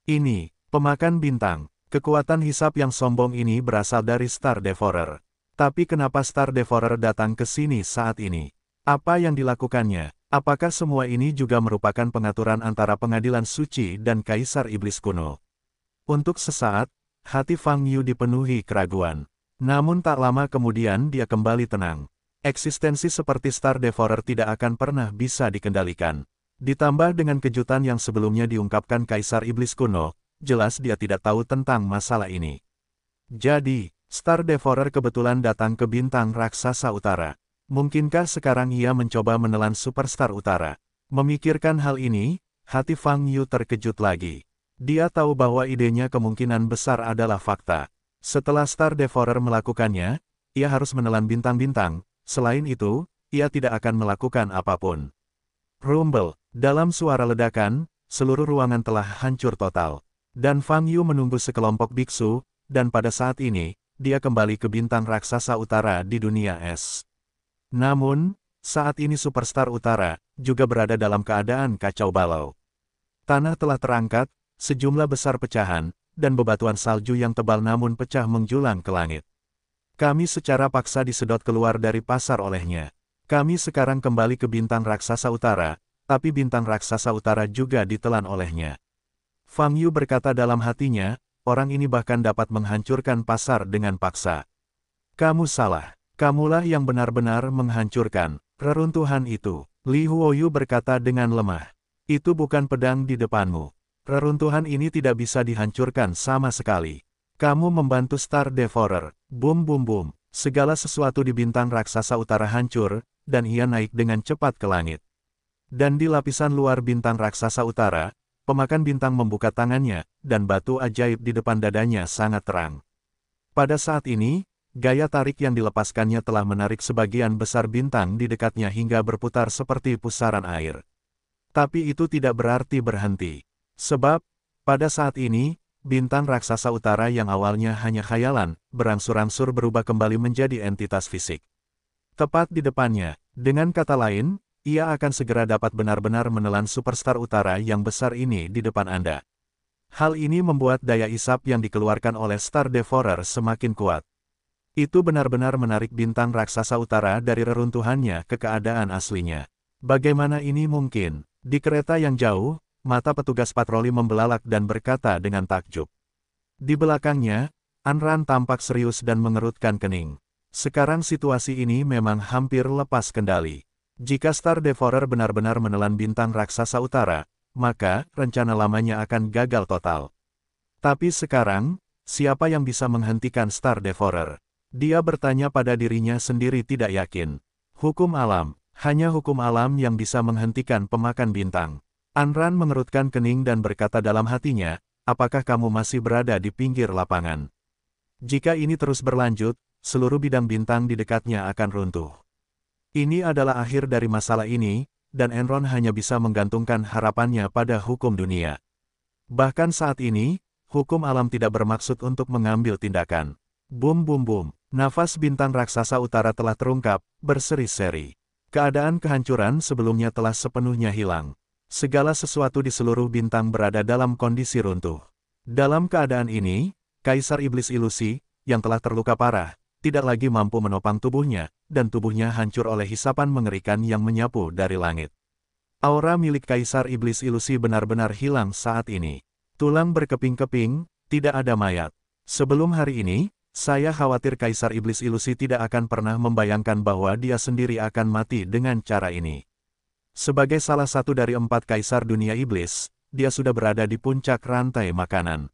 Ini, pemakan bintang, kekuatan hisap yang sombong ini berasal dari Star Devourer. Tapi kenapa Star Devourer datang ke sini saat ini? Apa yang dilakukannya? Apakah semua ini juga merupakan pengaturan antara pengadilan suci dan kaisar iblis kuno? Untuk sesaat, hati Fang Yu dipenuhi keraguan. Namun tak lama kemudian dia kembali tenang. Eksistensi seperti Star Devourer tidak akan pernah bisa dikendalikan. Ditambah dengan kejutan yang sebelumnya diungkapkan Kaisar Iblis kuno, jelas dia tidak tahu tentang masalah ini. Jadi, Star Devourer kebetulan datang ke bintang raksasa utara. Mungkinkah sekarang ia mencoba menelan superstar utara? Memikirkan hal ini, hati Fang Yu terkejut lagi. Dia tahu bahwa idenya kemungkinan besar adalah fakta. Setelah Star Devourer melakukannya, ia harus menelan bintang-bintang. Selain itu, ia tidak akan melakukan apapun. Rumble, dalam suara ledakan, seluruh ruangan telah hancur total. Dan Fang Yu menunggu sekelompok biksu, dan pada saat ini, dia kembali ke bintang raksasa utara di dunia es. Namun, saat ini superstar utara juga berada dalam keadaan kacau balau. Tanah telah terangkat, sejumlah besar pecahan, dan bebatuan salju yang tebal namun pecah menjulang ke langit. Kami secara paksa disedot keluar dari pasar olehnya. Kami sekarang kembali ke bintang raksasa utara, tapi bintang raksasa utara juga ditelan olehnya. Fang Yu berkata dalam hatinya, orang ini bahkan dapat menghancurkan pasar dengan paksa. Kamu salah. Kamulah yang benar-benar menghancurkan reruntuhan itu. Li Huoyu berkata dengan lemah. Itu bukan pedang di depanmu. Reruntuhan ini tidak bisa dihancurkan sama sekali. Kamu membantu Star Devourer. Boom boom boom. Segala sesuatu di bintang raksasa utara hancur, dan ia naik dengan cepat ke langit. Dan di lapisan luar bintang raksasa utara, pemakan bintang membuka tangannya, dan batu ajaib di depan dadanya sangat terang. Pada saat ini, Gaya tarik yang dilepaskannya telah menarik sebagian besar bintang di dekatnya hingga berputar seperti pusaran air. Tapi itu tidak berarti berhenti. Sebab, pada saat ini, bintang raksasa utara yang awalnya hanya khayalan, berangsur-angsur berubah kembali menjadi entitas fisik. Tepat di depannya, dengan kata lain, ia akan segera dapat benar-benar menelan superstar utara yang besar ini di depan Anda. Hal ini membuat daya isap yang dikeluarkan oleh Star Devourer semakin kuat. Itu benar-benar menarik bintang raksasa utara dari reruntuhannya ke keadaan aslinya. Bagaimana ini mungkin? Di kereta yang jauh, mata petugas patroli membelalak dan berkata dengan takjub. Di belakangnya, Anran tampak serius dan mengerutkan kening. Sekarang situasi ini memang hampir lepas kendali. Jika Star Devourer benar-benar menelan bintang raksasa utara, maka rencana lamanya akan gagal total. Tapi sekarang, siapa yang bisa menghentikan Star Devourer? Dia bertanya pada dirinya sendiri tidak yakin. Hukum alam, hanya hukum alam yang bisa menghentikan pemakan bintang. Anran mengerutkan kening dan berkata dalam hatinya, apakah kamu masih berada di pinggir lapangan? Jika ini terus berlanjut, seluruh bidang bintang di dekatnya akan runtuh. Ini adalah akhir dari masalah ini, dan Enron hanya bisa menggantungkan harapannya pada hukum dunia. Bahkan saat ini, hukum alam tidak bermaksud untuk mengambil tindakan. Bum bum bum. Nafas bintang raksasa utara telah terungkap, berseri-seri. Keadaan kehancuran sebelumnya telah sepenuhnya hilang. Segala sesuatu di seluruh bintang berada dalam kondisi runtuh. Dalam keadaan ini, Kaisar Iblis Ilusi, yang telah terluka parah, tidak lagi mampu menopang tubuhnya, dan tubuhnya hancur oleh hisapan mengerikan yang menyapu dari langit. Aura milik Kaisar Iblis Ilusi benar-benar hilang saat ini. Tulang berkeping-keping, tidak ada mayat. Sebelum hari ini, saya khawatir Kaisar Iblis Ilusi tidak akan pernah membayangkan bahwa dia sendiri akan mati dengan cara ini. Sebagai salah satu dari empat kaisar dunia iblis, dia sudah berada di puncak rantai makanan.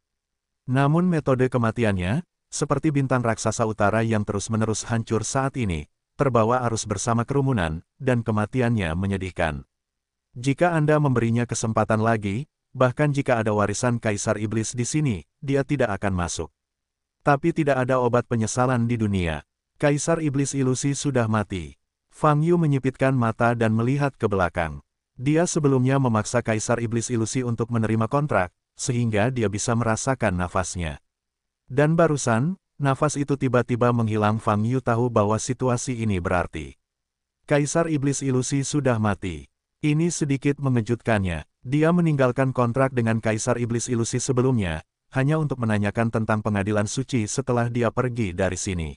Namun metode kematiannya, seperti bintang raksasa utara yang terus-menerus hancur saat ini, terbawa arus bersama kerumunan, dan kematiannya menyedihkan. Jika Anda memberinya kesempatan lagi, bahkan jika ada warisan Kaisar Iblis di sini, dia tidak akan masuk. Tapi tidak ada obat penyesalan di dunia. Kaisar Iblis Ilusi sudah mati. Fang Yu menyipitkan mata dan melihat ke belakang. Dia sebelumnya memaksa Kaisar Iblis Ilusi untuk menerima kontrak, sehingga dia bisa merasakan nafasnya. Dan barusan, nafas itu tiba-tiba menghilang Fang Yu tahu bahwa situasi ini berarti. Kaisar Iblis Ilusi sudah mati. Ini sedikit mengejutkannya. Dia meninggalkan kontrak dengan Kaisar Iblis Ilusi sebelumnya, hanya untuk menanyakan tentang pengadilan suci setelah dia pergi dari sini.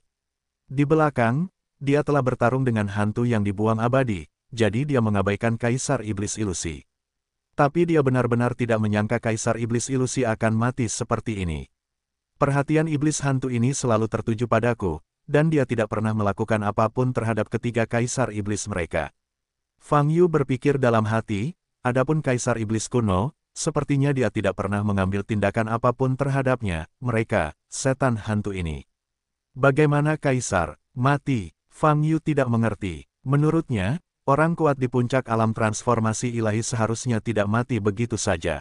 Di belakang, dia telah bertarung dengan hantu yang dibuang abadi, jadi dia mengabaikan Kaisar Iblis Ilusi. Tapi dia benar-benar tidak menyangka Kaisar Iblis Ilusi akan mati seperti ini. Perhatian Iblis Hantu ini selalu tertuju padaku, dan dia tidak pernah melakukan apapun terhadap ketiga Kaisar Iblis mereka. Fang Yu berpikir dalam hati, adapun Kaisar Iblis kuno, Sepertinya dia tidak pernah mengambil tindakan apapun terhadapnya, mereka, setan hantu ini. Bagaimana Kaisar, mati, Fang Yu tidak mengerti. Menurutnya, orang kuat di puncak alam transformasi ilahi seharusnya tidak mati begitu saja.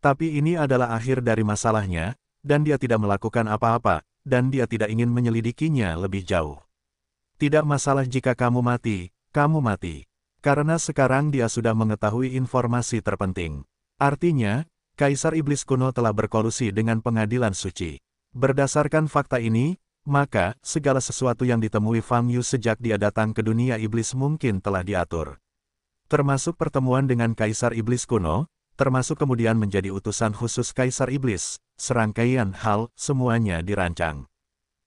Tapi ini adalah akhir dari masalahnya, dan dia tidak melakukan apa-apa, dan dia tidak ingin menyelidikinya lebih jauh. Tidak masalah jika kamu mati, kamu mati. Karena sekarang dia sudah mengetahui informasi terpenting. Artinya, Kaisar Iblis kuno telah berkolusi dengan pengadilan suci. Berdasarkan fakta ini, maka, segala sesuatu yang ditemui Fang Yu sejak dia datang ke dunia iblis mungkin telah diatur. Termasuk pertemuan dengan Kaisar Iblis kuno, termasuk kemudian menjadi utusan khusus Kaisar Iblis, serangkaian hal, semuanya dirancang.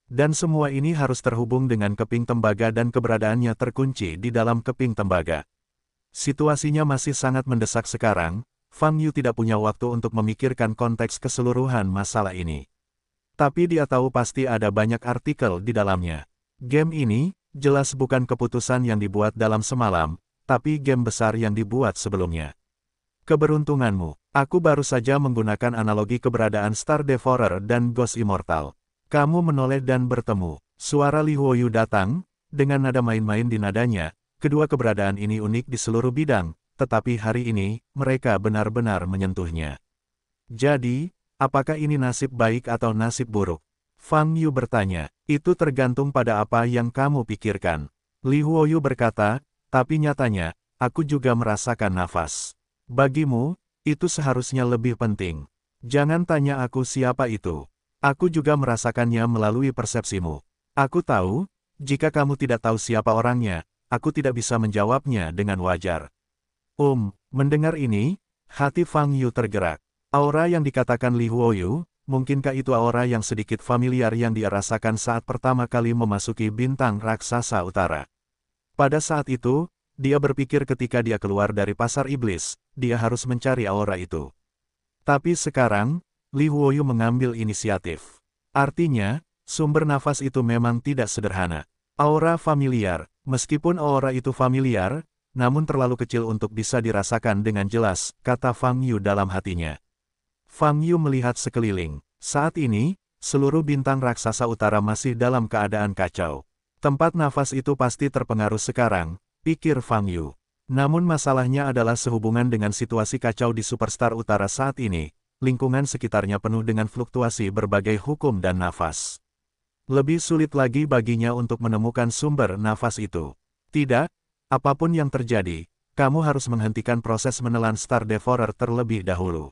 Dan semua ini harus terhubung dengan keping tembaga dan keberadaannya terkunci di dalam keping tembaga. Situasinya masih sangat mendesak sekarang, Fang Yu tidak punya waktu untuk memikirkan konteks keseluruhan masalah ini. Tapi dia tahu pasti ada banyak artikel di dalamnya. Game ini, jelas bukan keputusan yang dibuat dalam semalam, tapi game besar yang dibuat sebelumnya. Keberuntunganmu, aku baru saja menggunakan analogi keberadaan Star Devourer dan Ghost Immortal. Kamu menoleh dan bertemu. Suara Li Huoyu datang, dengan nada main-main di nadanya, kedua keberadaan ini unik di seluruh bidang, tetapi hari ini, mereka benar-benar menyentuhnya. Jadi, apakah ini nasib baik atau nasib buruk? Fang Yu bertanya, itu tergantung pada apa yang kamu pikirkan. Li Huoyu berkata, tapi nyatanya, aku juga merasakan nafas. Bagimu, itu seharusnya lebih penting. Jangan tanya aku siapa itu. Aku juga merasakannya melalui persepsimu. Aku tahu, jika kamu tidak tahu siapa orangnya, aku tidak bisa menjawabnya dengan wajar. Um, mendengar ini, hati Fang Yu tergerak. Aura yang dikatakan Li Huoyu, mungkinkah itu aura yang sedikit familiar yang dia rasakan saat pertama kali memasuki bintang raksasa utara? Pada saat itu, dia berpikir ketika dia keluar dari pasar iblis, dia harus mencari aura itu. Tapi sekarang, Li Huoyu mengambil inisiatif. Artinya, sumber nafas itu memang tidak sederhana. Aura familiar, meskipun aura itu familiar, namun terlalu kecil untuk bisa dirasakan dengan jelas, kata Fang Yu dalam hatinya. Fang Yu melihat sekeliling. Saat ini, seluruh bintang raksasa utara masih dalam keadaan kacau. Tempat nafas itu pasti terpengaruh sekarang, pikir Fang Yu. Namun masalahnya adalah sehubungan dengan situasi kacau di superstar utara saat ini, lingkungan sekitarnya penuh dengan fluktuasi berbagai hukum dan nafas. Lebih sulit lagi baginya untuk menemukan sumber nafas itu. Tidak, Apapun yang terjadi, kamu harus menghentikan proses menelan Star Devourer terlebih dahulu.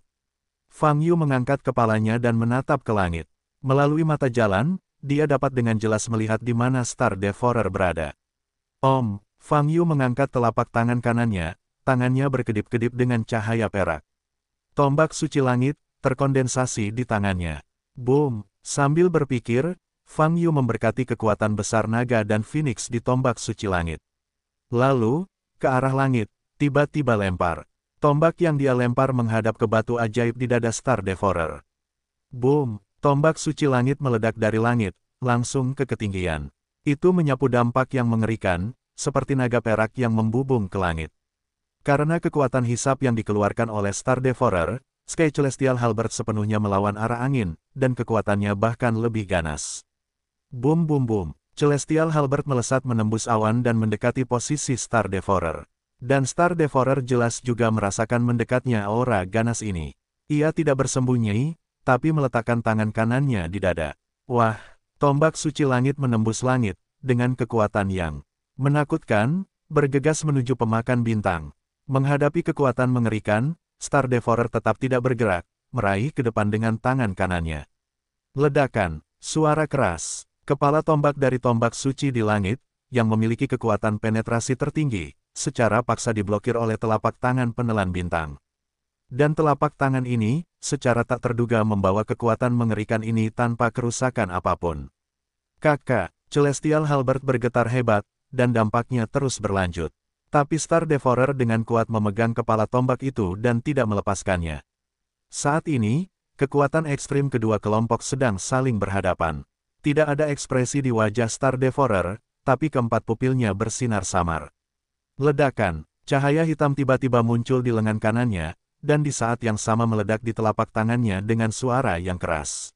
Fang Yu mengangkat kepalanya dan menatap ke langit. Melalui mata jalan, dia dapat dengan jelas melihat di mana Star Devourer berada. Om, Fang Yu mengangkat telapak tangan kanannya, tangannya berkedip-kedip dengan cahaya perak. Tombak suci langit, terkondensasi di tangannya. Boom! Sambil berpikir, Fang Yu memberkati kekuatan besar naga dan phoenix di tombak suci langit. Lalu, ke arah langit, tiba-tiba lempar. Tombak yang dia lempar menghadap ke batu ajaib di dada Star Devourer. Boom! Tombak suci langit meledak dari langit, langsung ke ketinggian. Itu menyapu dampak yang mengerikan, seperti naga perak yang membubung ke langit. Karena kekuatan hisap yang dikeluarkan oleh Star Devourer, Sky Celestial Halberd sepenuhnya melawan arah angin, dan kekuatannya bahkan lebih ganas. Boom boom boom, Celestial Halbert melesat menembus awan dan mendekati posisi Star Devourer. Dan Star Devourer jelas juga merasakan mendekatnya aura ganas ini. Ia tidak bersembunyi, tapi meletakkan tangan kanannya di dada. Wah, tombak suci langit menembus langit, dengan kekuatan yang menakutkan, bergegas menuju pemakan bintang. Menghadapi kekuatan mengerikan, Star Devourer tetap tidak bergerak, meraih ke depan dengan tangan kanannya. Ledakan, suara keras, Kepala tombak dari tombak suci di langit, yang memiliki kekuatan penetrasi tertinggi, secara paksa diblokir oleh telapak tangan penelan bintang. Dan telapak tangan ini, secara tak terduga membawa kekuatan mengerikan ini tanpa kerusakan apapun. Kakak, Celestial Halbert bergetar hebat, dan dampaknya terus berlanjut. Tapi Star Devourer dengan kuat memegang kepala tombak itu dan tidak melepaskannya. Saat ini, kekuatan ekstrim kedua kelompok sedang saling berhadapan. Tidak ada ekspresi di wajah Star Devorer, tapi keempat pupilnya bersinar samar. Ledakan, cahaya hitam tiba-tiba muncul di lengan kanannya, dan di saat yang sama meledak di telapak tangannya dengan suara yang keras.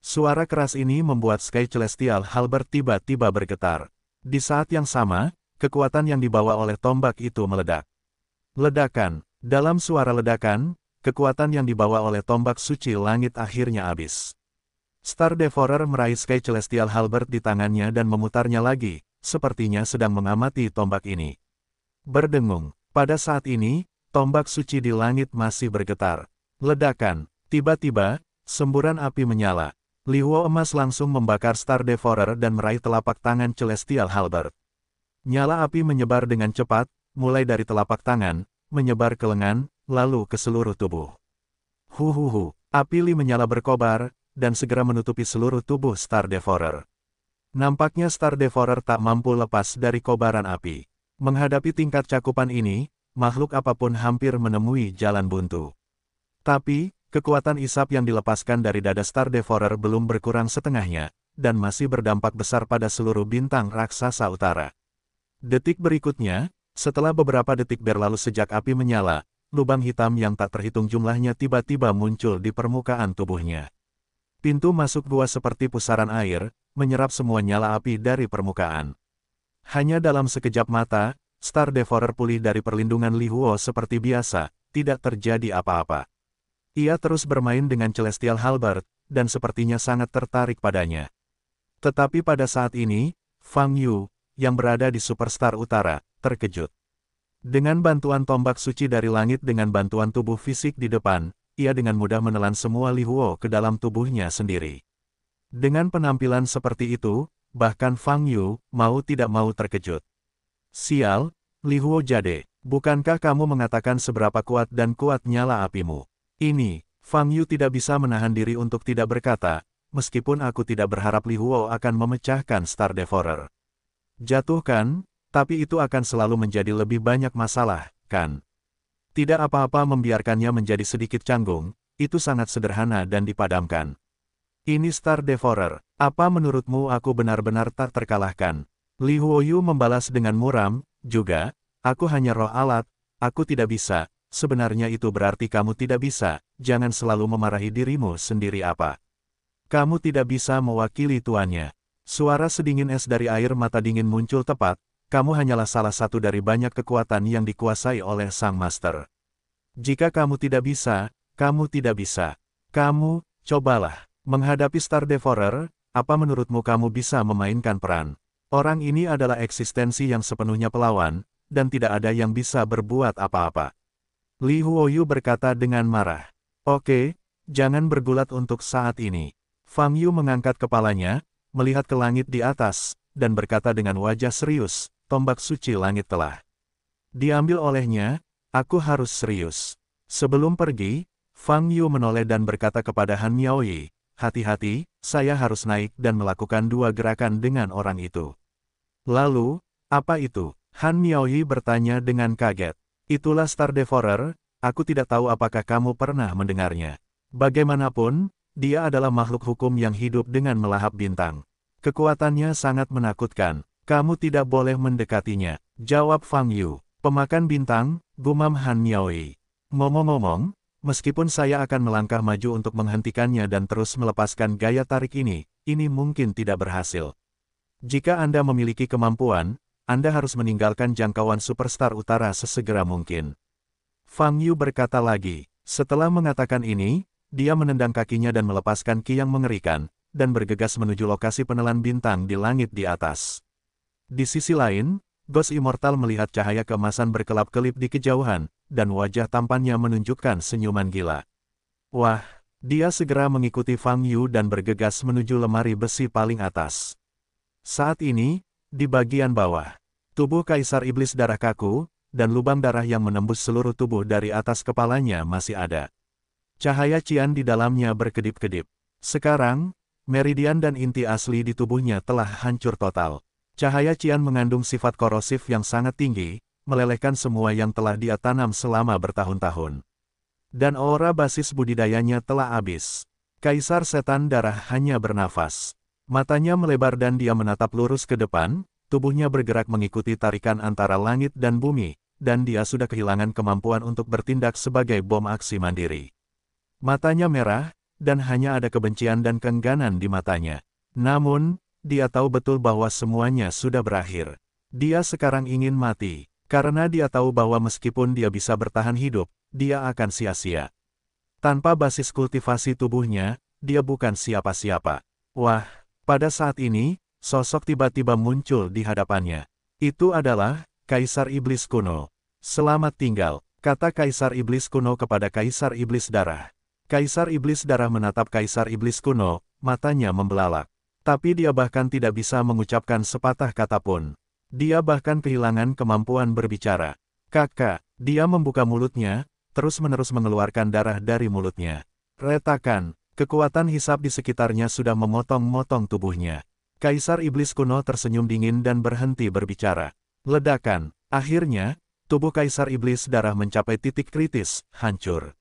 Suara keras ini membuat Sky Celestial hal tiba-tiba bergetar. Di saat yang sama, kekuatan yang dibawa oleh tombak itu meledak. Ledakan, dalam suara ledakan, kekuatan yang dibawa oleh tombak suci langit akhirnya habis. Star Devorer meraih Sky Celestial Halbert di tangannya dan memutarnya lagi, sepertinya sedang mengamati tombak ini. Berdengung, pada saat ini, tombak suci di langit masih bergetar. Ledakan, tiba-tiba, semburan api menyala. Liwo emas langsung membakar Star Devorer dan meraih telapak tangan Celestial Halbert. Nyala api menyebar dengan cepat, mulai dari telapak tangan, menyebar ke lengan, lalu ke seluruh tubuh. Huhuhu, api Li menyala berkobar, dan segera menutupi seluruh tubuh Star Devourer. Nampaknya Star Devourer tak mampu lepas dari kobaran api. Menghadapi tingkat cakupan ini, makhluk apapun hampir menemui jalan buntu. Tapi, kekuatan isap yang dilepaskan dari dada Star Devourer belum berkurang setengahnya, dan masih berdampak besar pada seluruh bintang raksasa utara. Detik berikutnya, setelah beberapa detik berlalu sejak api menyala, lubang hitam yang tak terhitung jumlahnya tiba-tiba muncul di permukaan tubuhnya. Pintu masuk gua seperti pusaran air, menyerap semua nyala api dari permukaan. Hanya dalam sekejap mata, Star Devourer pulih dari perlindungan Li Huo seperti biasa, tidak terjadi apa-apa. Ia terus bermain dengan Celestial Halbert, dan sepertinya sangat tertarik padanya. Tetapi pada saat ini, Fang Yu, yang berada di Superstar Utara, terkejut. Dengan bantuan tombak suci dari langit dengan bantuan tubuh fisik di depan, ia dengan mudah menelan semua Lihuo ke dalam tubuhnya sendiri. Dengan penampilan seperti itu, bahkan Fang Yu, mau tidak mau terkejut. Sial, Lihuo Jade, bukankah kamu mengatakan seberapa kuat dan kuat nyala apimu? Ini, Fang Yu tidak bisa menahan diri untuk tidak berkata, meskipun aku tidak berharap Lihuo akan memecahkan Star Devourer. Jatuhkan, tapi itu akan selalu menjadi lebih banyak masalah, kan? Tidak apa-apa membiarkannya menjadi sedikit canggung, itu sangat sederhana dan dipadamkan. Ini Star Devorer. apa menurutmu aku benar-benar tak terkalahkan? Li Huoyu membalas dengan muram, juga, aku hanya roh alat, aku tidak bisa, sebenarnya itu berarti kamu tidak bisa, jangan selalu memarahi dirimu sendiri apa. Kamu tidak bisa mewakili tuannya. Suara sedingin es dari air mata dingin muncul tepat, kamu hanyalah salah satu dari banyak kekuatan yang dikuasai oleh Sang Master. Jika kamu tidak bisa, kamu tidak bisa. Kamu, cobalah. Menghadapi Star Devourer, apa menurutmu kamu bisa memainkan peran? Orang ini adalah eksistensi yang sepenuhnya pelawan, dan tidak ada yang bisa berbuat apa-apa. Li Huoyu berkata dengan marah. Oke, jangan bergulat untuk saat ini. Fang Yu mengangkat kepalanya, melihat ke langit di atas, dan berkata dengan wajah serius, tombak suci langit telah diambil olehnya, aku harus serius. Sebelum pergi, Fang Yu menoleh dan berkata kepada Han Miaoyi, hati-hati, saya harus naik dan melakukan dua gerakan dengan orang itu. Lalu, apa itu? Han Miaoyi bertanya dengan kaget. Itulah Star Devourer, aku tidak tahu apakah kamu pernah mendengarnya. Bagaimanapun, dia adalah makhluk hukum yang hidup dengan melahap bintang. Kekuatannya sangat menakutkan, kamu tidak boleh mendekatinya, jawab Fang Yu. Pemakan bintang, gumam Han Miaoi. Ngomong-ngomong, meskipun saya akan melangkah maju untuk menghentikannya dan terus melepaskan gaya tarik ini, ini mungkin tidak berhasil. Jika Anda memiliki kemampuan, Anda harus meninggalkan jangkauan superstar utara sesegera mungkin. Fang Yu berkata lagi, setelah mengatakan ini, dia menendang kakinya dan melepaskan ki yang mengerikan, dan bergegas menuju lokasi penelan bintang di langit di atas. Di sisi lain, Ghost Immortal melihat cahaya kemasan berkelap-kelip di kejauhan, dan wajah tampannya menunjukkan senyuman gila. Wah, dia segera mengikuti Fang Yu dan bergegas menuju lemari besi paling atas. Saat ini, di bagian bawah, tubuh Kaisar Iblis darah kaku, dan lubang darah yang menembus seluruh tubuh dari atas kepalanya masih ada. Cahaya cian di dalamnya berkedip-kedip. Sekarang, meridian dan inti asli di tubuhnya telah hancur total. Cahaya cian mengandung sifat korosif yang sangat tinggi, melelehkan semua yang telah dia tanam selama bertahun-tahun. Dan aura basis budidayanya telah habis. Kaisar setan darah hanya bernafas. Matanya melebar dan dia menatap lurus ke depan, tubuhnya bergerak mengikuti tarikan antara langit dan bumi, dan dia sudah kehilangan kemampuan untuk bertindak sebagai bom aksi mandiri. Matanya merah, dan hanya ada kebencian dan kengganan di matanya. Namun, dia tahu betul bahwa semuanya sudah berakhir. Dia sekarang ingin mati, karena dia tahu bahwa meskipun dia bisa bertahan hidup, dia akan sia-sia. Tanpa basis kultivasi tubuhnya, dia bukan siapa-siapa. Wah, pada saat ini, sosok tiba-tiba muncul di hadapannya. Itu adalah Kaisar Iblis kuno. Selamat tinggal, kata Kaisar Iblis kuno kepada Kaisar Iblis darah. Kaisar Iblis darah menatap Kaisar Iblis kuno, matanya membelalak. Tapi dia bahkan tidak bisa mengucapkan sepatah kata pun. Dia bahkan kehilangan kemampuan berbicara. Kakak, dia membuka mulutnya, terus-menerus mengeluarkan darah dari mulutnya. Retakan, kekuatan hisap di sekitarnya sudah memotong-motong tubuhnya. Kaisar Iblis kuno tersenyum dingin dan berhenti berbicara. Ledakan, akhirnya, tubuh Kaisar Iblis darah mencapai titik kritis, hancur.